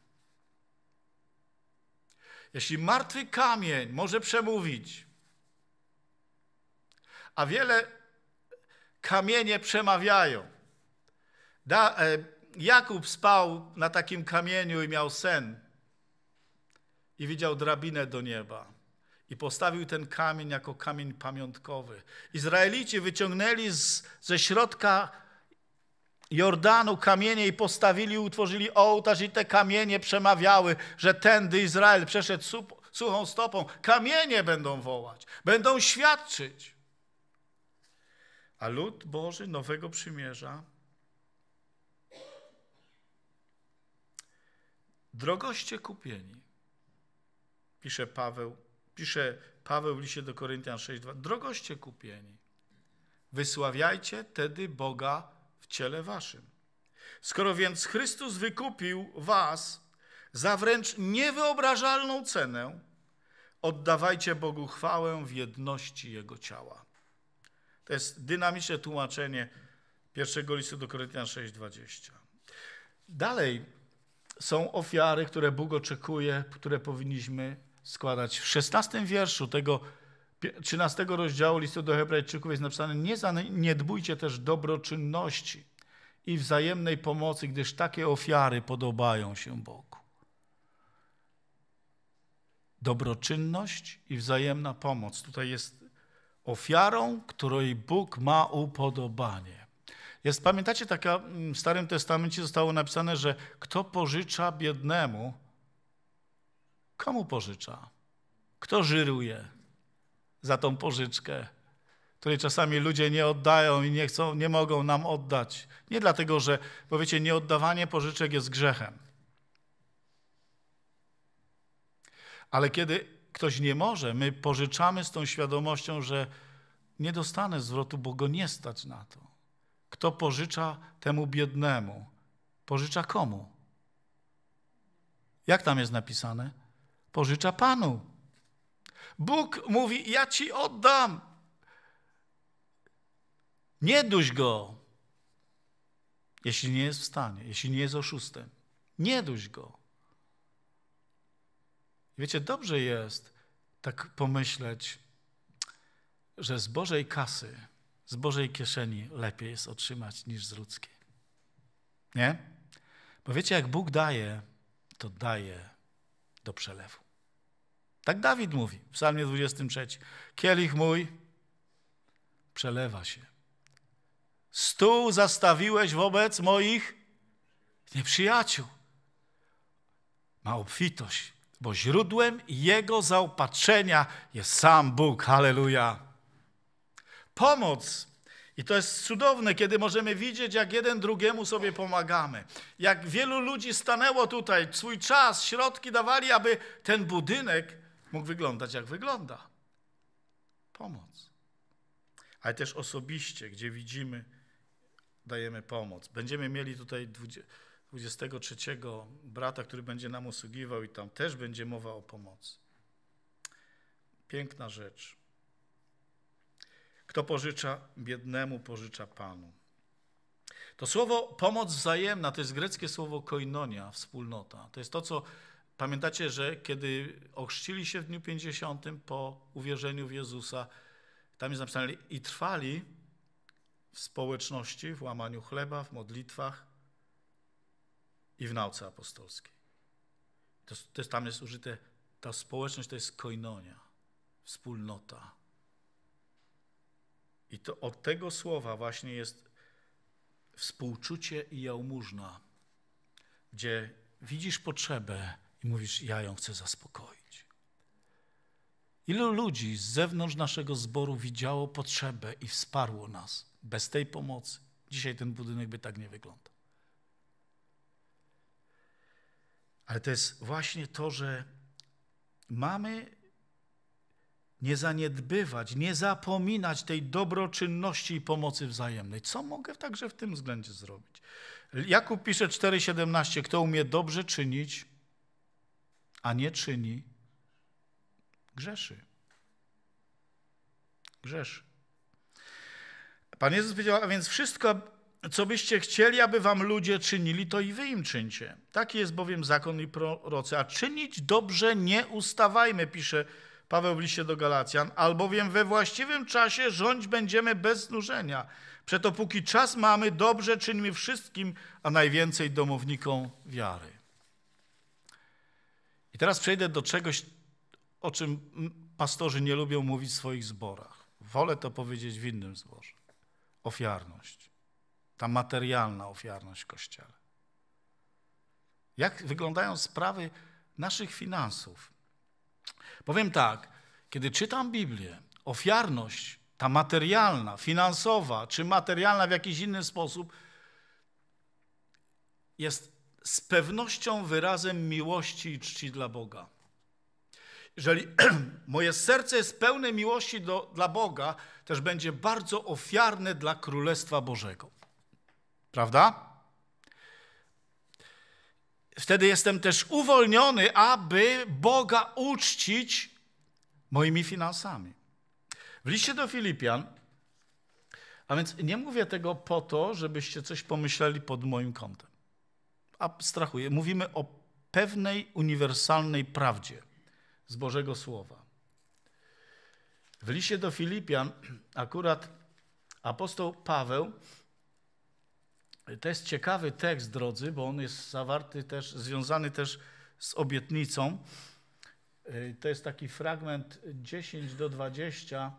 Jeśli martwy kamień może przemówić, a wiele kamienie przemawiają, Da, e, Jakub spał na takim kamieniu i miał sen. I widział drabinę do nieba. I postawił ten kamień jako kamień pamiątkowy. Izraelici wyciągnęli z, ze środka Jordanu kamienie i postawili, utworzyli ołtarz i te kamienie przemawiały, że tędy Izrael przeszedł suchą stopą. Kamienie będą wołać, będą świadczyć. A lud Boży Nowego Przymierza drogoście kupieni, pisze Paweł, pisze Paweł w liście do Koryntian 6,2, drogoście kupieni, wysławiajcie tedy Boga w ciele waszym. Skoro więc Chrystus wykupił was za wręcz niewyobrażalną cenę, oddawajcie Bogu chwałę w jedności Jego ciała. To jest dynamiczne tłumaczenie pierwszego listu do Koryntian 6,20. Dalej, są ofiary, które Bóg oczekuje, które powinniśmy składać. W 16 wierszu tego 13 rozdziału listu do Hebrajczyków jest napisane: Nie zaniedbujcie też dobroczynności i wzajemnej pomocy, gdyż takie ofiary podobają się Bogu. Dobroczynność i wzajemna pomoc. Tutaj jest ofiarą, której Bóg ma upodobanie. Jest, pamiętacie, taka mm, w Starym Testamencie zostało napisane, że kto pożycza biednemu, komu pożycza? Kto żyruje za tą pożyczkę, której czasami ludzie nie oddają i nie, chcą, nie mogą nam oddać? Nie dlatego, że, bo wiecie, nieoddawanie pożyczek jest grzechem. Ale kiedy ktoś nie może, my pożyczamy z tą świadomością, że nie dostanę zwrotu, bo go nie stać na to. Kto pożycza temu biednemu? Pożycza komu? Jak tam jest napisane? Pożycza Panu. Bóg mówi: Ja ci oddam. Nie duś go, jeśli nie jest w stanie, jeśli nie jest oszustem. Nie duś go. Wiecie, dobrze jest tak pomyśleć, że z Bożej kasy z Bożej kieszeni lepiej jest otrzymać niż z ludzkiej. Nie? Bo wiecie, jak Bóg daje, to daje do przelewu. Tak Dawid mówi w psalmie 23. Kielich mój przelewa się. Stół zastawiłeś wobec moich nieprzyjaciół. Ma obfitość, bo źródłem jego zaopatrzenia jest sam Bóg. Halleluja pomoc. I to jest cudowne, kiedy możemy widzieć, jak jeden drugiemu sobie pomagamy. Jak wielu ludzi stanęło tutaj, swój czas, środki dawali, aby ten budynek mógł wyglądać, jak wygląda. Pomoc. Ale też osobiście, gdzie widzimy, dajemy pomoc. Będziemy mieli tutaj 23 brata, który będzie nam usługiwał, i tam też będzie mowa o pomocy. Piękna rzecz. Kto pożycza biednemu, pożycza Panu. To słowo pomoc wzajemna to jest greckie słowo koinonia, wspólnota. To jest to, co pamiętacie, że kiedy ochrzcili się w dniu 50 po uwierzeniu w Jezusa, tam jest napisane i trwali w społeczności, w łamaniu chleba, w modlitwach i w nauce apostolskiej. To, to jest, tam jest użyte, ta społeczność to jest koinonia, wspólnota. I to od tego słowa właśnie jest współczucie i jałmużna, gdzie widzisz potrzebę i mówisz, ja ją chcę zaspokoić. Ilu ludzi z zewnątrz naszego zboru widziało potrzebę i wsparło nas bez tej pomocy? Dzisiaj ten budynek by tak nie wyglądał. Ale to jest właśnie to, że mamy nie zaniedbywać, nie zapominać tej dobroczynności i pomocy wzajemnej. Co mogę także w tym względzie zrobić? Jakub pisze 4,17: Kto umie dobrze czynić, a nie czyni, grzeszy. Grzeszy. Pan Jezus powiedział, a więc wszystko, co byście chcieli, aby wam ludzie czynili, to i wy im czyńcie. Taki jest bowiem zakon i prorocy. A czynić dobrze nie ustawajmy, pisze Paweł w liście do Galacjan, albowiem we właściwym czasie rządź będziemy bez znużenia. Przeto póki czas mamy, dobrze czyńmy wszystkim, a najwięcej domownikom wiary. I teraz przejdę do czegoś, o czym pastorzy nie lubią mówić w swoich zborach. Wolę to powiedzieć w innym zborze. Ofiarność. Ta materialna ofiarność w Kościele. Jak wyglądają sprawy naszych finansów, Powiem tak, kiedy czytam Biblię, ofiarność ta materialna, finansowa, czy materialna w jakiś inny sposób, jest z pewnością wyrazem miłości i czci dla Boga. Jeżeli moje serce jest pełne miłości do, dla Boga, też będzie bardzo ofiarne dla Królestwa Bożego. Prawda? wtedy jestem też uwolniony, aby Boga uczcić moimi finansami. W liście do Filipian, a więc nie mówię tego po to, żebyście coś pomyśleli pod moim kątem. Abstrahuję. Mówimy o pewnej uniwersalnej prawdzie z Bożego Słowa. W liście do Filipian akurat apostoł Paweł to jest ciekawy tekst, drodzy, bo on jest zawarty też, związany też z obietnicą. Y, to jest taki fragment 10 do 20.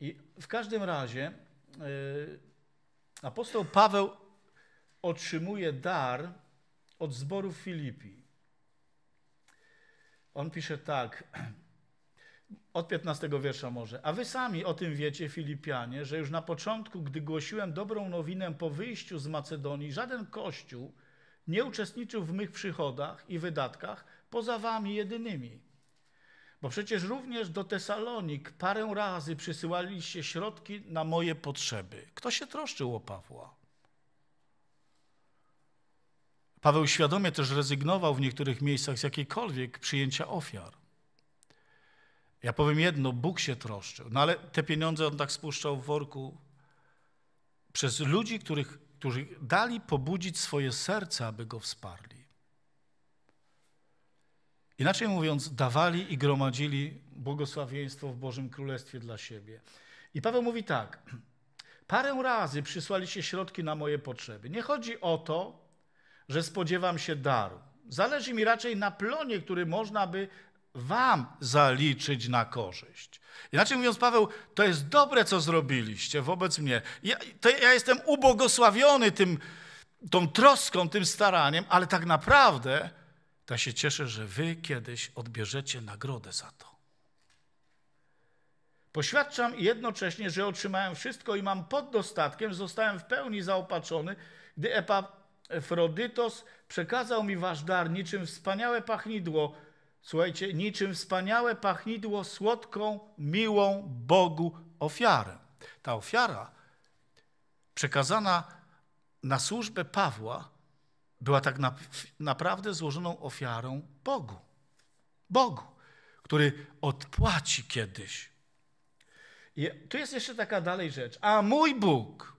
I w każdym razie y, apostoł Paweł otrzymuje dar od zboru Filipi. On pisze tak: od 15 wiersza może. A wy sami o tym wiecie, Filipianie, że już na początku, gdy głosiłem dobrą nowinę po wyjściu z Macedonii, żaden kościół nie uczestniczył w mych przychodach i wydatkach poza wami jedynymi. Bo przecież również do Tesalonik parę razy przysyłaliście środki na moje potrzeby. Kto się troszczył o Pawła? Paweł świadomie też rezygnował w niektórych miejscach z jakiejkolwiek przyjęcia ofiar. Ja powiem jedno, Bóg się troszczył. No ale te pieniądze on tak spuszczał w worku przez ludzi, których, którzy dali pobudzić swoje serce, aby go wsparli. Inaczej mówiąc, dawali i gromadzili błogosławieństwo w Bożym Królestwie dla siebie. I Paweł mówi tak: Parę razy przysłaliście środki na moje potrzeby. Nie chodzi o to, że spodziewam się daru. Zależy mi raczej na plonie, który można by wam zaliczyć na korzyść. Inaczej mówiąc, Paweł, to jest dobre, co zrobiliście wobec mnie. Ja, to ja jestem ubogosławiony tym, tą troską, tym staraniem, ale tak naprawdę ja się cieszę, że wy kiedyś odbierzecie nagrodę za to. Poświadczam jednocześnie, że otrzymałem wszystko i mam pod dostatkiem, zostałem w pełni zaopatrzony, gdy Epafrodytos przekazał mi wasz dar niczym wspaniałe pachnidło, słuchajcie, niczym wspaniałe pachnidło słodką, miłą Bogu ofiarę. Ta ofiara przekazana na służbę Pawła była tak na, naprawdę złożoną ofiarą Bogu. Bogu, który odpłaci kiedyś. I tu jest jeszcze taka dalej rzecz. A mój Bóg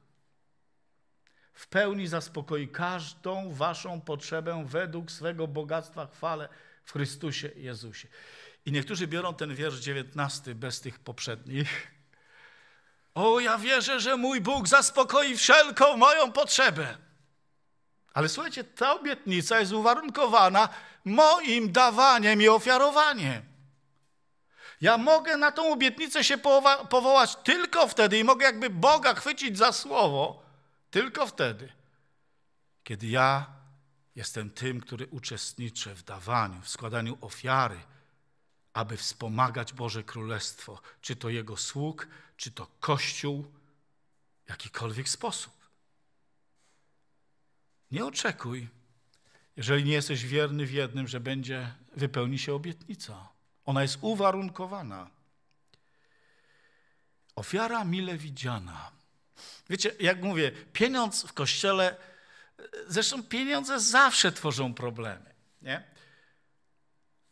w pełni zaspokoi każdą waszą potrzebę według swego bogactwa chwale w Chrystusie Jezusie. I niektórzy biorą ten wiersz 19 bez tych poprzednich. O, ja wierzę, że mój Bóg zaspokoi wszelką moją potrzebę. Ale słuchajcie, ta obietnica jest uwarunkowana moim dawaniem i ofiarowaniem. Ja mogę na tą obietnicę się powołać tylko wtedy i mogę jakby Boga chwycić za słowo tylko wtedy, kiedy ja Jestem tym, który uczestniczy w dawaniu, w składaniu ofiary, aby wspomagać Boże Królestwo, czy to Jego sług, czy to Kościół, w jakikolwiek sposób. Nie oczekuj, jeżeli nie jesteś wierny w jednym, że będzie, wypełni się obietnica. Ona jest uwarunkowana. Ofiara mile widziana. Wiecie, jak mówię, pieniądz w kościele Zresztą pieniądze zawsze tworzą problemy, nie?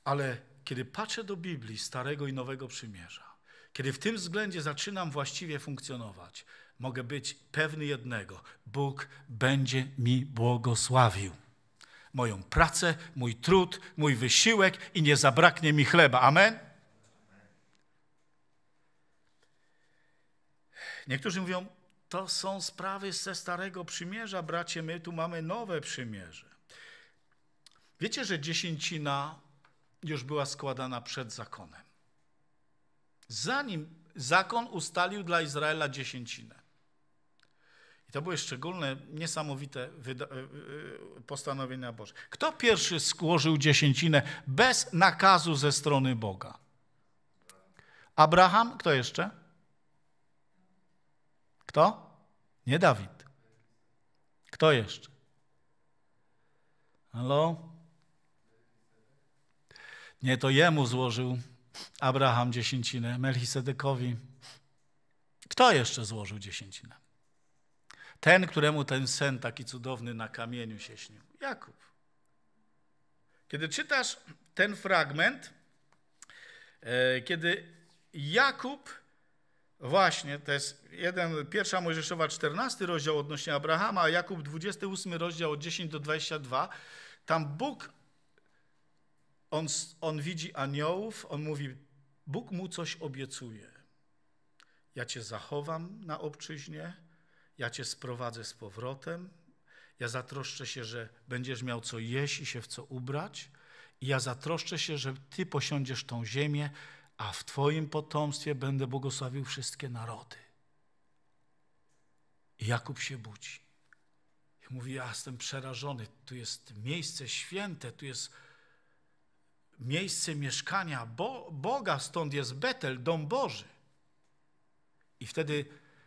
Ale kiedy patrzę do Biblii Starego i Nowego Przymierza, kiedy w tym względzie zaczynam właściwie funkcjonować, mogę być pewny jednego: Bóg będzie mi błogosławił. Moją pracę, mój trud, mój wysiłek i nie zabraknie mi chleba. Amen? Niektórzy mówią, to są sprawy ze Starego Przymierza, bracie. My tu mamy nowe przymierze. Wiecie, że dziesięcina już była składana przed zakonem. Zanim zakon ustalił dla Izraela dziesięcinę. I to były szczególne, niesamowite e, e, e, postanowienia Boże. Kto pierwszy skłożył dziesięcinę bez nakazu ze strony Boga? Abraham, kto jeszcze? Kto? Nie Dawid. Kto jeszcze? Halo? Nie, to jemu złożył Abraham dziesięcinę, Melchisedekowi. Kto jeszcze złożył dziesięcinę? Ten, któremu ten sen taki cudowny na kamieniu się śnił. Jakub. Kiedy czytasz ten fragment, e, kiedy Jakub Właśnie, to jest jeden, pierwsza Mojżeszowa 14 rozdział odnośnie Abrahama, a Jakub 28 rozdział od 10 do 22. Tam Bóg, on, on widzi aniołów, on mówi, Bóg mu coś obiecuje. Ja cię zachowam na obczyźnie, ja cię sprowadzę z powrotem, ja zatroszczę się, że będziesz miał co jeść i się w co ubrać, i ja zatroszczę się, że ty posiądziesz tą ziemię, a w Twoim potomstwie będę błogosławił wszystkie narody. I Jakub się budzi. I mówi, ja jestem przerażony, tu jest miejsce święte, tu jest miejsce mieszkania Bo Boga, stąd jest Betel, dom Boży. I wtedy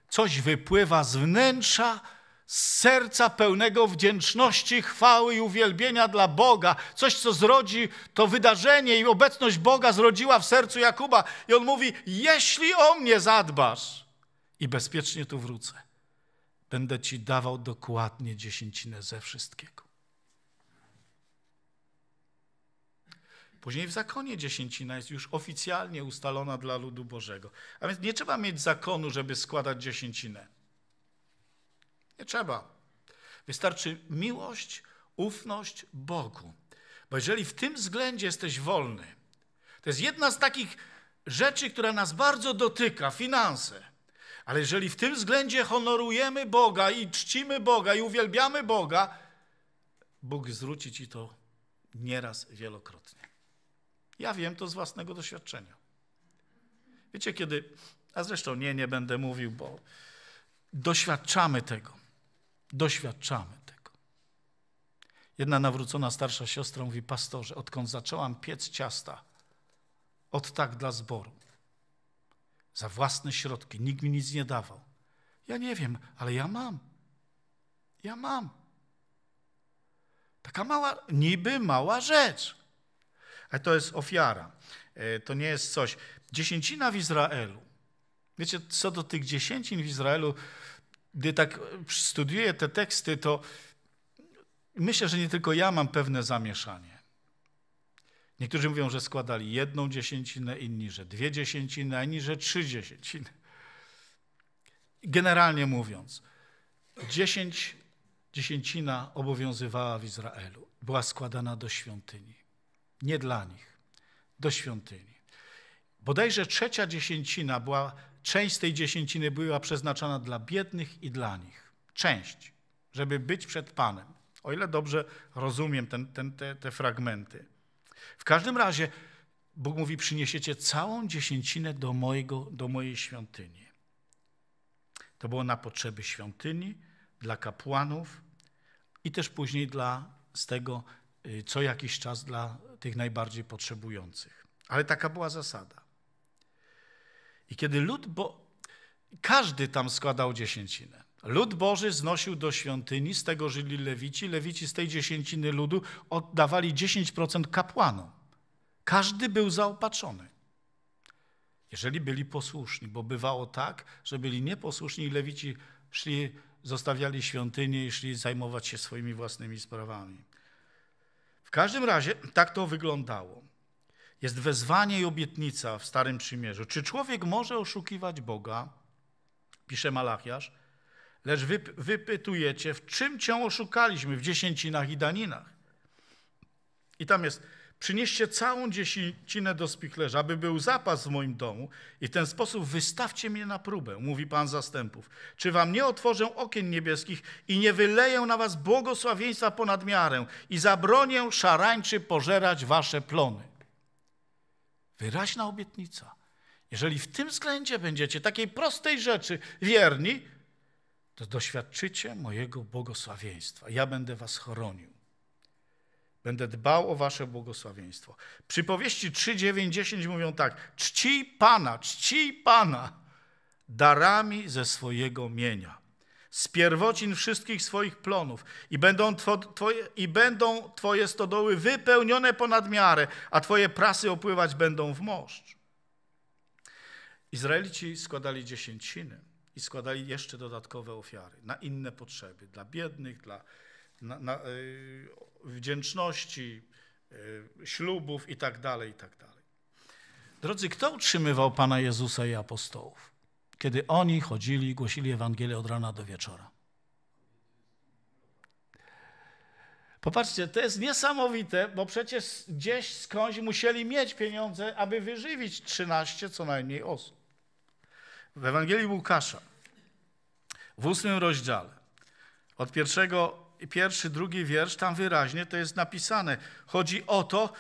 coś wypływa z wnętrza z serca pełnego wdzięczności, chwały i uwielbienia dla Boga. Coś, co zrodzi to wydarzenie i obecność Boga zrodziła w sercu Jakuba. I on mówi: Jeśli o mnie zadbasz i bezpiecznie tu wrócę, będę ci dawał dokładnie dziesięcinę ze wszystkiego. Później w zakonie dziesięcina jest już oficjalnie ustalona dla ludu Bożego. A więc nie trzeba mieć zakonu, żeby składać dziesięcinę. Nie trzeba. Wystarczy miłość, ufność Bogu. Bo jeżeli w tym względzie jesteś wolny, to jest jedna z takich rzeczy, która nas bardzo dotyka finanse. Ale jeżeli w tym względzie honorujemy Boga i czcimy Boga i uwielbiamy Boga, Bóg zwróci ci to nieraz wielokrotnie. Ja wiem to z własnego doświadczenia. Wiecie, kiedy, a zresztą nie, nie będę mówił, bo doświadczamy tego. Doświadczamy tego. Jedna nawrócona starsza siostra mówi, pastorze, odkąd zaczęłam piec ciasta, od tak dla zboru, za własne środki, nikt mi nic nie dawał. Ja nie wiem, ale ja mam. Ja mam. Taka mała, niby mała rzecz. Ale to jest ofiara. E, to nie jest coś. Dziesięcina w Izraelu. Wiecie, co do tych dziesięcin w Izraelu, gdy tak studiuję te teksty, to myślę, że nie tylko ja mam pewne zamieszanie. Niektórzy mówią, że składali jedną dziesięcinę, inni, że dwie dziesięciny, a inni, że trzy dziesięciny. Generalnie mówiąc, dziesięć, dziesięcina obowiązywała w Izraelu. Była składana do świątyni. Nie dla nich, do świątyni. Bodajże trzecia dziesięcina była część z tej dziesięciny była przeznaczona dla biednych i dla nich. Część, żeby być przed Panem. O ile dobrze rozumiem ten, ten, te, te fragmenty. W każdym razie Bóg mówi, przyniesiecie całą dziesięcinę do, mojego, do mojej świątyni. To było na potrzeby świątyni, dla kapłanów i też później dla z tego y, co jakiś czas dla tych najbardziej potrzebujących. Ale taka była zasada. I kiedy lud, bo każdy tam składał dziesięcinę. Lud Boży znosił do świątyni, z tego żyli lewici. Lewici z tej dziesięciny ludu oddawali 10% kapłanom. Każdy był zaopatrzony. Jeżeli byli posłuszni, bo bywało tak, że byli nieposłuszni i lewici szli, zostawiali świątynię i szli zajmować się swoimi własnymi sprawami. W każdym razie tak to wyglądało. Jest wezwanie i obietnica w Starym Przymierzu. Czy człowiek może oszukiwać Boga? Pisze Malachiasz. Lecz wy, wypytujecie, w czym cię oszukaliśmy? W dziesięcinach i daninach. I tam jest, przynieście całą dziesięcinę do spichlerza, aby był zapas w moim domu i w ten sposób wystawcie mnie na próbę, mówi Pan zastępów. Czy wam nie otworzę okien niebieskich i nie wyleję na was błogosławieństwa ponad miarę i zabronię szarańczy pożerać wasze plony. Wyraźna obietnica. Jeżeli w tym względzie będziecie takiej prostej rzeczy wierni, to doświadczycie mojego błogosławieństwa. Ja będę was chronił. Będę dbał o wasze błogosławieństwo. Przypowieści 3, 9, 10 mówią tak. Czcij Pana, czcij Pana darami ze swojego mienia z pierwocin wszystkich swoich plonów i będą, two, twoje, i będą Twoje stodoły wypełnione ponad miarę, a Twoje prasy opływać będą w morz. Izraelici składali dziesięciny i składali jeszcze dodatkowe ofiary na inne potrzeby, dla biednych, dla na, na, yy, wdzięczności, yy, ślubów itd. Tak tak Drodzy, kto utrzymywał Pana Jezusa i apostołów? kiedy oni chodzili, głosili Ewangelię od rana do wieczora. Popatrzcie, to jest niesamowite, bo przecież gdzieś skądś musieli mieć pieniądze, aby wyżywić 13 co najmniej osób. W Ewangelii Łukasza, w ósmym rozdziale, od pierwszego, pierwszy, drugi wiersz, tam wyraźnie to jest napisane. Chodzi o to,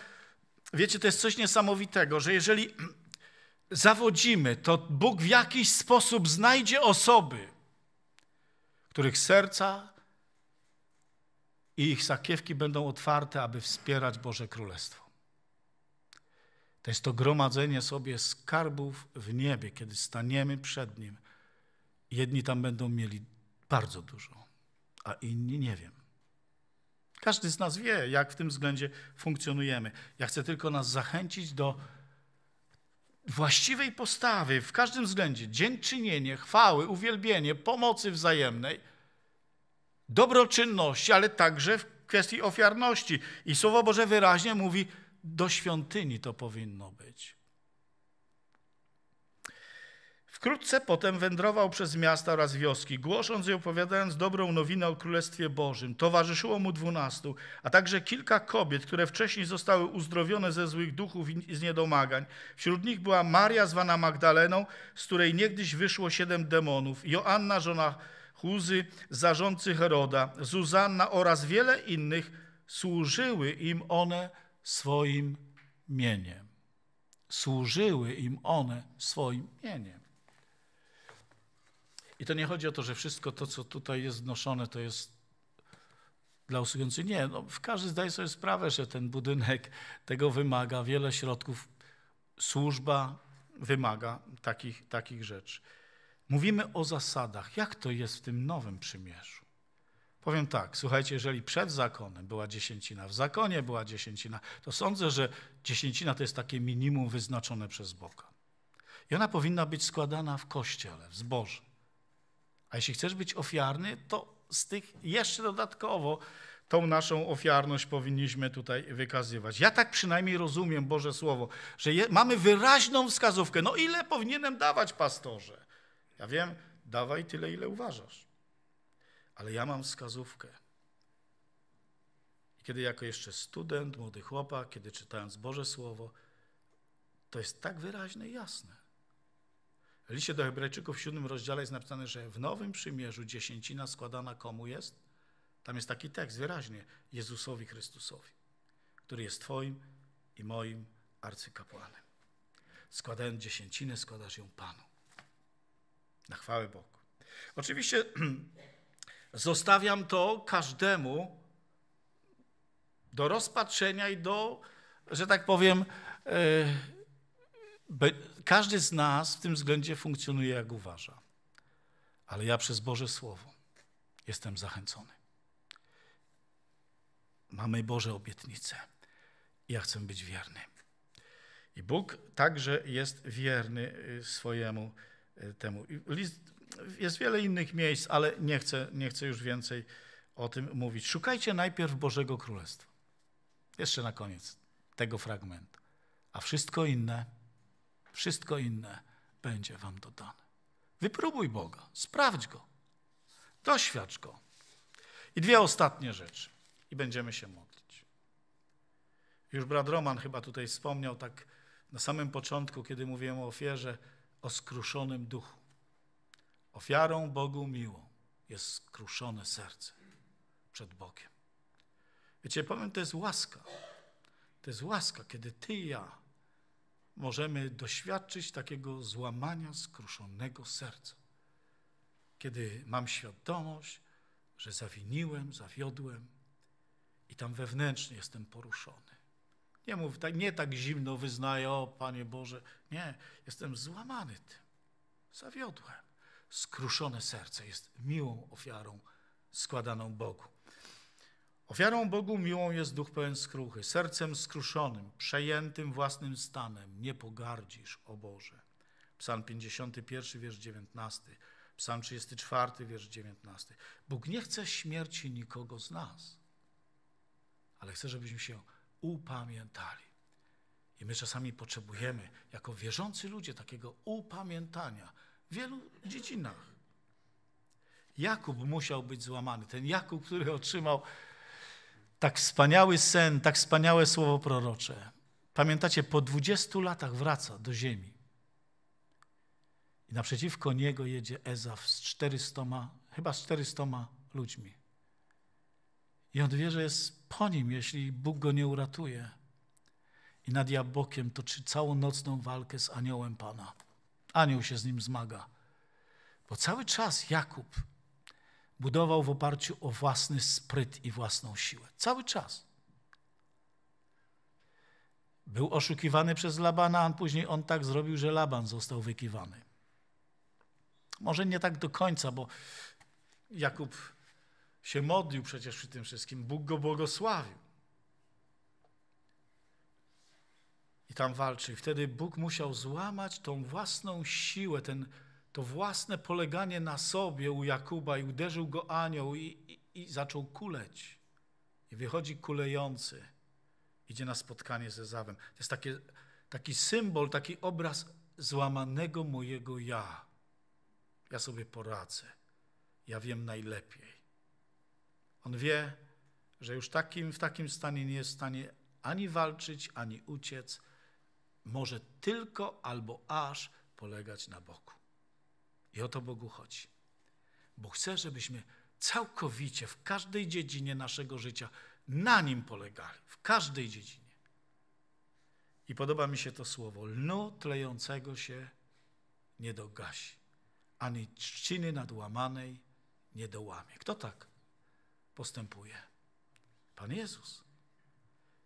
wiecie, to jest coś niesamowitego, że jeżeli zawodzimy, to Bóg w jakiś sposób znajdzie osoby, których serca i ich sakiewki będą otwarte, aby wspierać Boże Królestwo. To jest to gromadzenie sobie skarbów w niebie, kiedy staniemy przed Nim. Jedni tam będą mieli bardzo dużo, a inni nie wiem. Każdy z nas wie, jak w tym względzie funkcjonujemy. Ja chcę tylko nas zachęcić do właściwej postawy w każdym względzie, dziękczynienie, chwały, uwielbienie, pomocy wzajemnej, dobroczynności, ale także w kwestii ofiarności. I Słowo Boże wyraźnie mówi, do świątyni to powinno być. Wkrótce potem wędrował przez miasta oraz wioski, głosząc i opowiadając dobrą nowinę o Królestwie Bożym. Towarzyszyło mu dwunastu, a także kilka kobiet, które wcześniej zostały uzdrowione ze złych duchów i z niedomagań. Wśród nich była Maria, zwana Magdaleną, z której niegdyś wyszło siedem demonów, Joanna, żona Huzy, zarządcy Heroda, Zuzanna oraz wiele innych. Służyły im one swoim mieniem. Służyły im one swoim mieniem. I to nie chodzi o to, że wszystko to, co tutaj jest noszone, to jest dla usługujących. Nie, no, każdy zdaje sobie sprawę, że ten budynek tego wymaga, wiele środków, służba wymaga takich, takich rzeczy. Mówimy o zasadach. Jak to jest w tym nowym przymierzu? Powiem tak, słuchajcie, jeżeli przed zakonem była dziesięcina, w zakonie była dziesięcina, to sądzę, że dziesięcina to jest takie minimum wyznaczone przez Boga. I ona powinna być składana w kościele, w zbożu. A jeśli chcesz być ofiarny, to z tych jeszcze dodatkowo tą naszą ofiarność powinniśmy tutaj wykazywać. Ja tak przynajmniej rozumiem Boże Słowo, że je, mamy wyraźną wskazówkę. No ile powinienem dawać pastorze? Ja wiem, dawaj tyle, ile uważasz. Ale ja mam wskazówkę. kiedy jako jeszcze student, młody chłopak, kiedy czytając Boże Słowo, to jest tak wyraźne i jasne. W liście do Hebrajczyków w siódmym rozdziale jest napisane, że w Nowym Przymierzu dziesięcina składana komu jest? Tam jest taki tekst wyraźnie, Jezusowi Chrystusowi, który jest Twoim i moim arcykapłanem. Składając dziesięcinę, składasz ją Panu. Na chwałę Bogu. Oczywiście zostawiam to każdemu do rozpatrzenia i do, że tak powiem, e, każdy z nas w tym względzie funkcjonuje jak uważa. Ale ja przez Boże Słowo jestem zachęcony. Mamy Boże obietnice. Ja chcę być wierny. I Bóg także jest wierny y, swojemu y, temu. jest wiele innych miejsc, ale nie chcę, nie chcę już więcej o tym mówić. Szukajcie najpierw Bożego Królestwa. Jeszcze na koniec tego fragmentu. A wszystko inne wszystko inne będzie wam dodane. Wypróbuj Boga, sprawdź Go, doświadcz Go. I dwie ostatnie rzeczy i będziemy się modlić. Już brat Roman chyba tutaj wspomniał tak na samym początku, kiedy mówiłem o ofierze, o skruszonym duchu. Ofiarą Bogu miłą jest skruszone serce przed Bogiem. Wiecie, powiem, to jest łaska. To jest łaska, kiedy ty i ja możemy doświadczyć takiego złamania skruszonego serca. Kiedy mam świadomość, że zawiniłem, zawiodłem i tam wewnętrznie jestem poruszony. Nie mów, tak, nie tak zimno wyznaję, o Panie Boże. Nie, jestem złamany tym. Zawiodłem. Skruszone serce jest miłą ofiarą składaną Bogu. Ofiarą Bogu miłą jest duch pełen skruchy, sercem skruszonym, przejętym własnym stanem. Nie pogardzisz, o Boże. Psalm 51, wiersz 19. Psalm 34, wiersz 19. Bóg nie chce śmierci nikogo z nas, ale chce, żebyśmy się upamiętali. I my czasami potrzebujemy, jako wierzący ludzie, takiego upamiętania w wielu dziedzinach. Jakub musiał być złamany. Ten Jakub, który otrzymał tak wspaniały sen, tak wspaniałe słowo prorocze. Pamiętacie, po 20 latach wraca do ziemi. I naprzeciwko niego jedzie Ezaf z 400, chyba z 400 ludźmi. I on wie, że jest po nim, jeśli Bóg go nie uratuje. I nad Jabokiem toczy całą nocną walkę z aniołem Pana. Anioł się z nim zmaga. Bo cały czas Jakub budował w oparciu o własny spryt i własną siłę. Cały czas. Był oszukiwany przez Labana, a później on tak zrobił, że Laban został wykiwany. Może nie tak do końca, bo Jakub się modlił przecież przy tym wszystkim. Bóg go błogosławił. I tam walczył. Wtedy Bóg musiał złamać tą własną siłę, ten to własne poleganie na sobie u Jakuba i uderzył go anioł i, i, i zaczął kuleć. I wychodzi kulejący, idzie na spotkanie ze Zawem. To jest takie, taki symbol, taki obraz złamanego mojego ja. Ja sobie poradzę. Ja wiem najlepiej. On wie, że już takim, w takim stanie nie jest w stanie ani walczyć, ani uciec. Może tylko albo aż polegać na boku. I o to Bogu chodzi. Bo chce, żebyśmy całkowicie w każdej dziedzinie naszego życia na nim polegali. W każdej dziedzinie. I podoba mi się to słowo. Lnu tlejącego się nie dogasi, ani trzciny nadłamanej nie dołamie. Kto tak postępuje? Pan Jezus.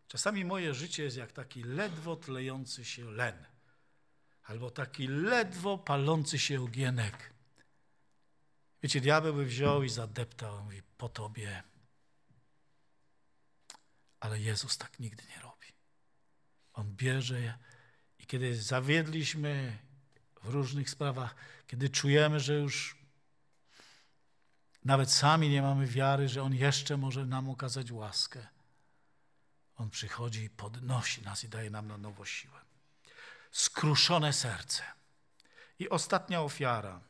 Czasami moje życie jest jak taki ledwo tlejący się len albo taki ledwo palący się ogienek. Wiecie, diabeł by wziął i zadeptał, mówi, po tobie. Ale Jezus tak nigdy nie robi. On bierze je i kiedy zawiedliśmy w różnych sprawach, kiedy czujemy, że już nawet sami nie mamy wiary, że On jeszcze może nam okazać łaskę, On przychodzi i podnosi nas i daje nam na nowo siłę skruszone serce. I ostatnia ofiara.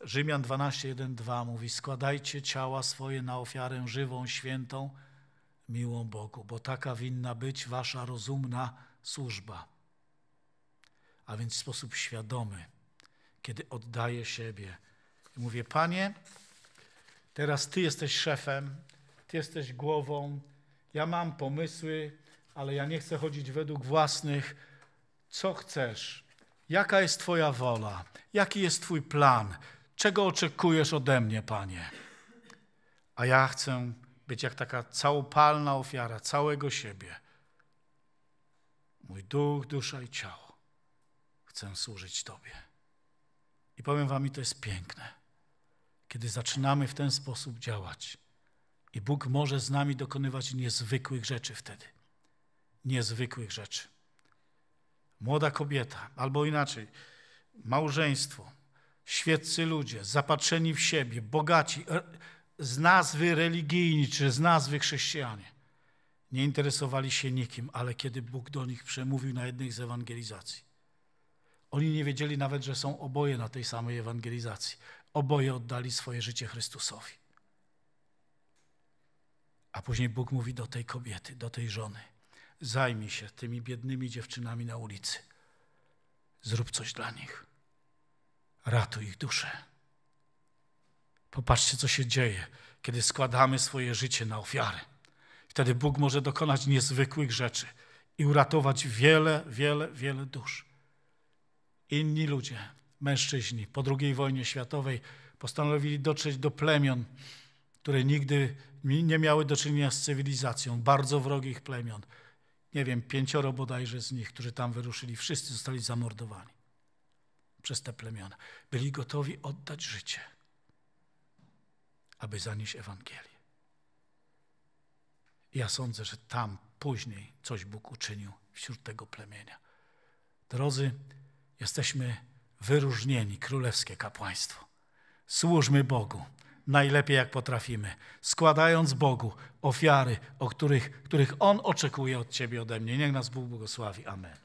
Rzymian 12:1-2 mówi: Składajcie ciała swoje na ofiarę żywą, świętą, miłą Bogu, bo taka winna być wasza rozumna służba. A więc w sposób świadomy, kiedy oddaję siebie. I mówię: Panie, teraz Ty jesteś szefem, Ty jesteś głową, ja mam pomysły, ale ja nie chcę chodzić według własnych. Co chcesz? Jaka jest Twoja wola? Jaki jest Twój plan? Czego oczekujesz ode mnie, Panie? A ja chcę być jak taka całopalna ofiara całego siebie. Mój duch, dusza i ciało. Chcę służyć Tobie. I powiem Wam, i to jest piękne, kiedy zaczynamy w ten sposób działać. I Bóg może z nami dokonywać niezwykłych rzeczy wtedy niezwykłych rzeczy. Młoda kobieta, albo inaczej, małżeństwo, świeccy ludzie, zapatrzeni w siebie, bogaci, e, z nazwy religijni czy z nazwy chrześcijanie, nie interesowali się nikim, ale kiedy Bóg do nich przemówił na jednej z ewangelizacji, oni nie wiedzieli nawet, że są oboje na tej samej ewangelizacji. Oboje oddali swoje życie Chrystusowi. A później Bóg mówi do tej kobiety, do tej żony – Zajmij się tymi biednymi dziewczynami na ulicy. Zrób coś dla nich. Ratuj ich duszę. Popatrzcie, co się dzieje, kiedy składamy swoje życie na ofiarę. Wtedy Bóg może dokonać niezwykłych rzeczy i uratować wiele, wiele, wiele dusz. Inni ludzie, mężczyźni po II wojnie światowej postanowili dotrzeć do plemion, które nigdy nie miały do czynienia z cywilizacją, bardzo wrogich plemion nie wiem, pięcioro bodajże z nich, którzy tam wyruszyli, wszyscy zostali zamordowani przez te plemiona. Byli gotowi oddać życie, aby zanieść Ewangelię. Ja sądzę, że tam później coś Bóg uczynił wśród tego plemienia. Drodzy, jesteśmy wyróżnieni, królewskie kapłaństwo. Służmy Bogu najlepiej jak potrafimy, składając Bogu ofiary, o których, których On oczekuje od Ciebie, ode mnie. Niech nas Bóg błogosławi. Amen.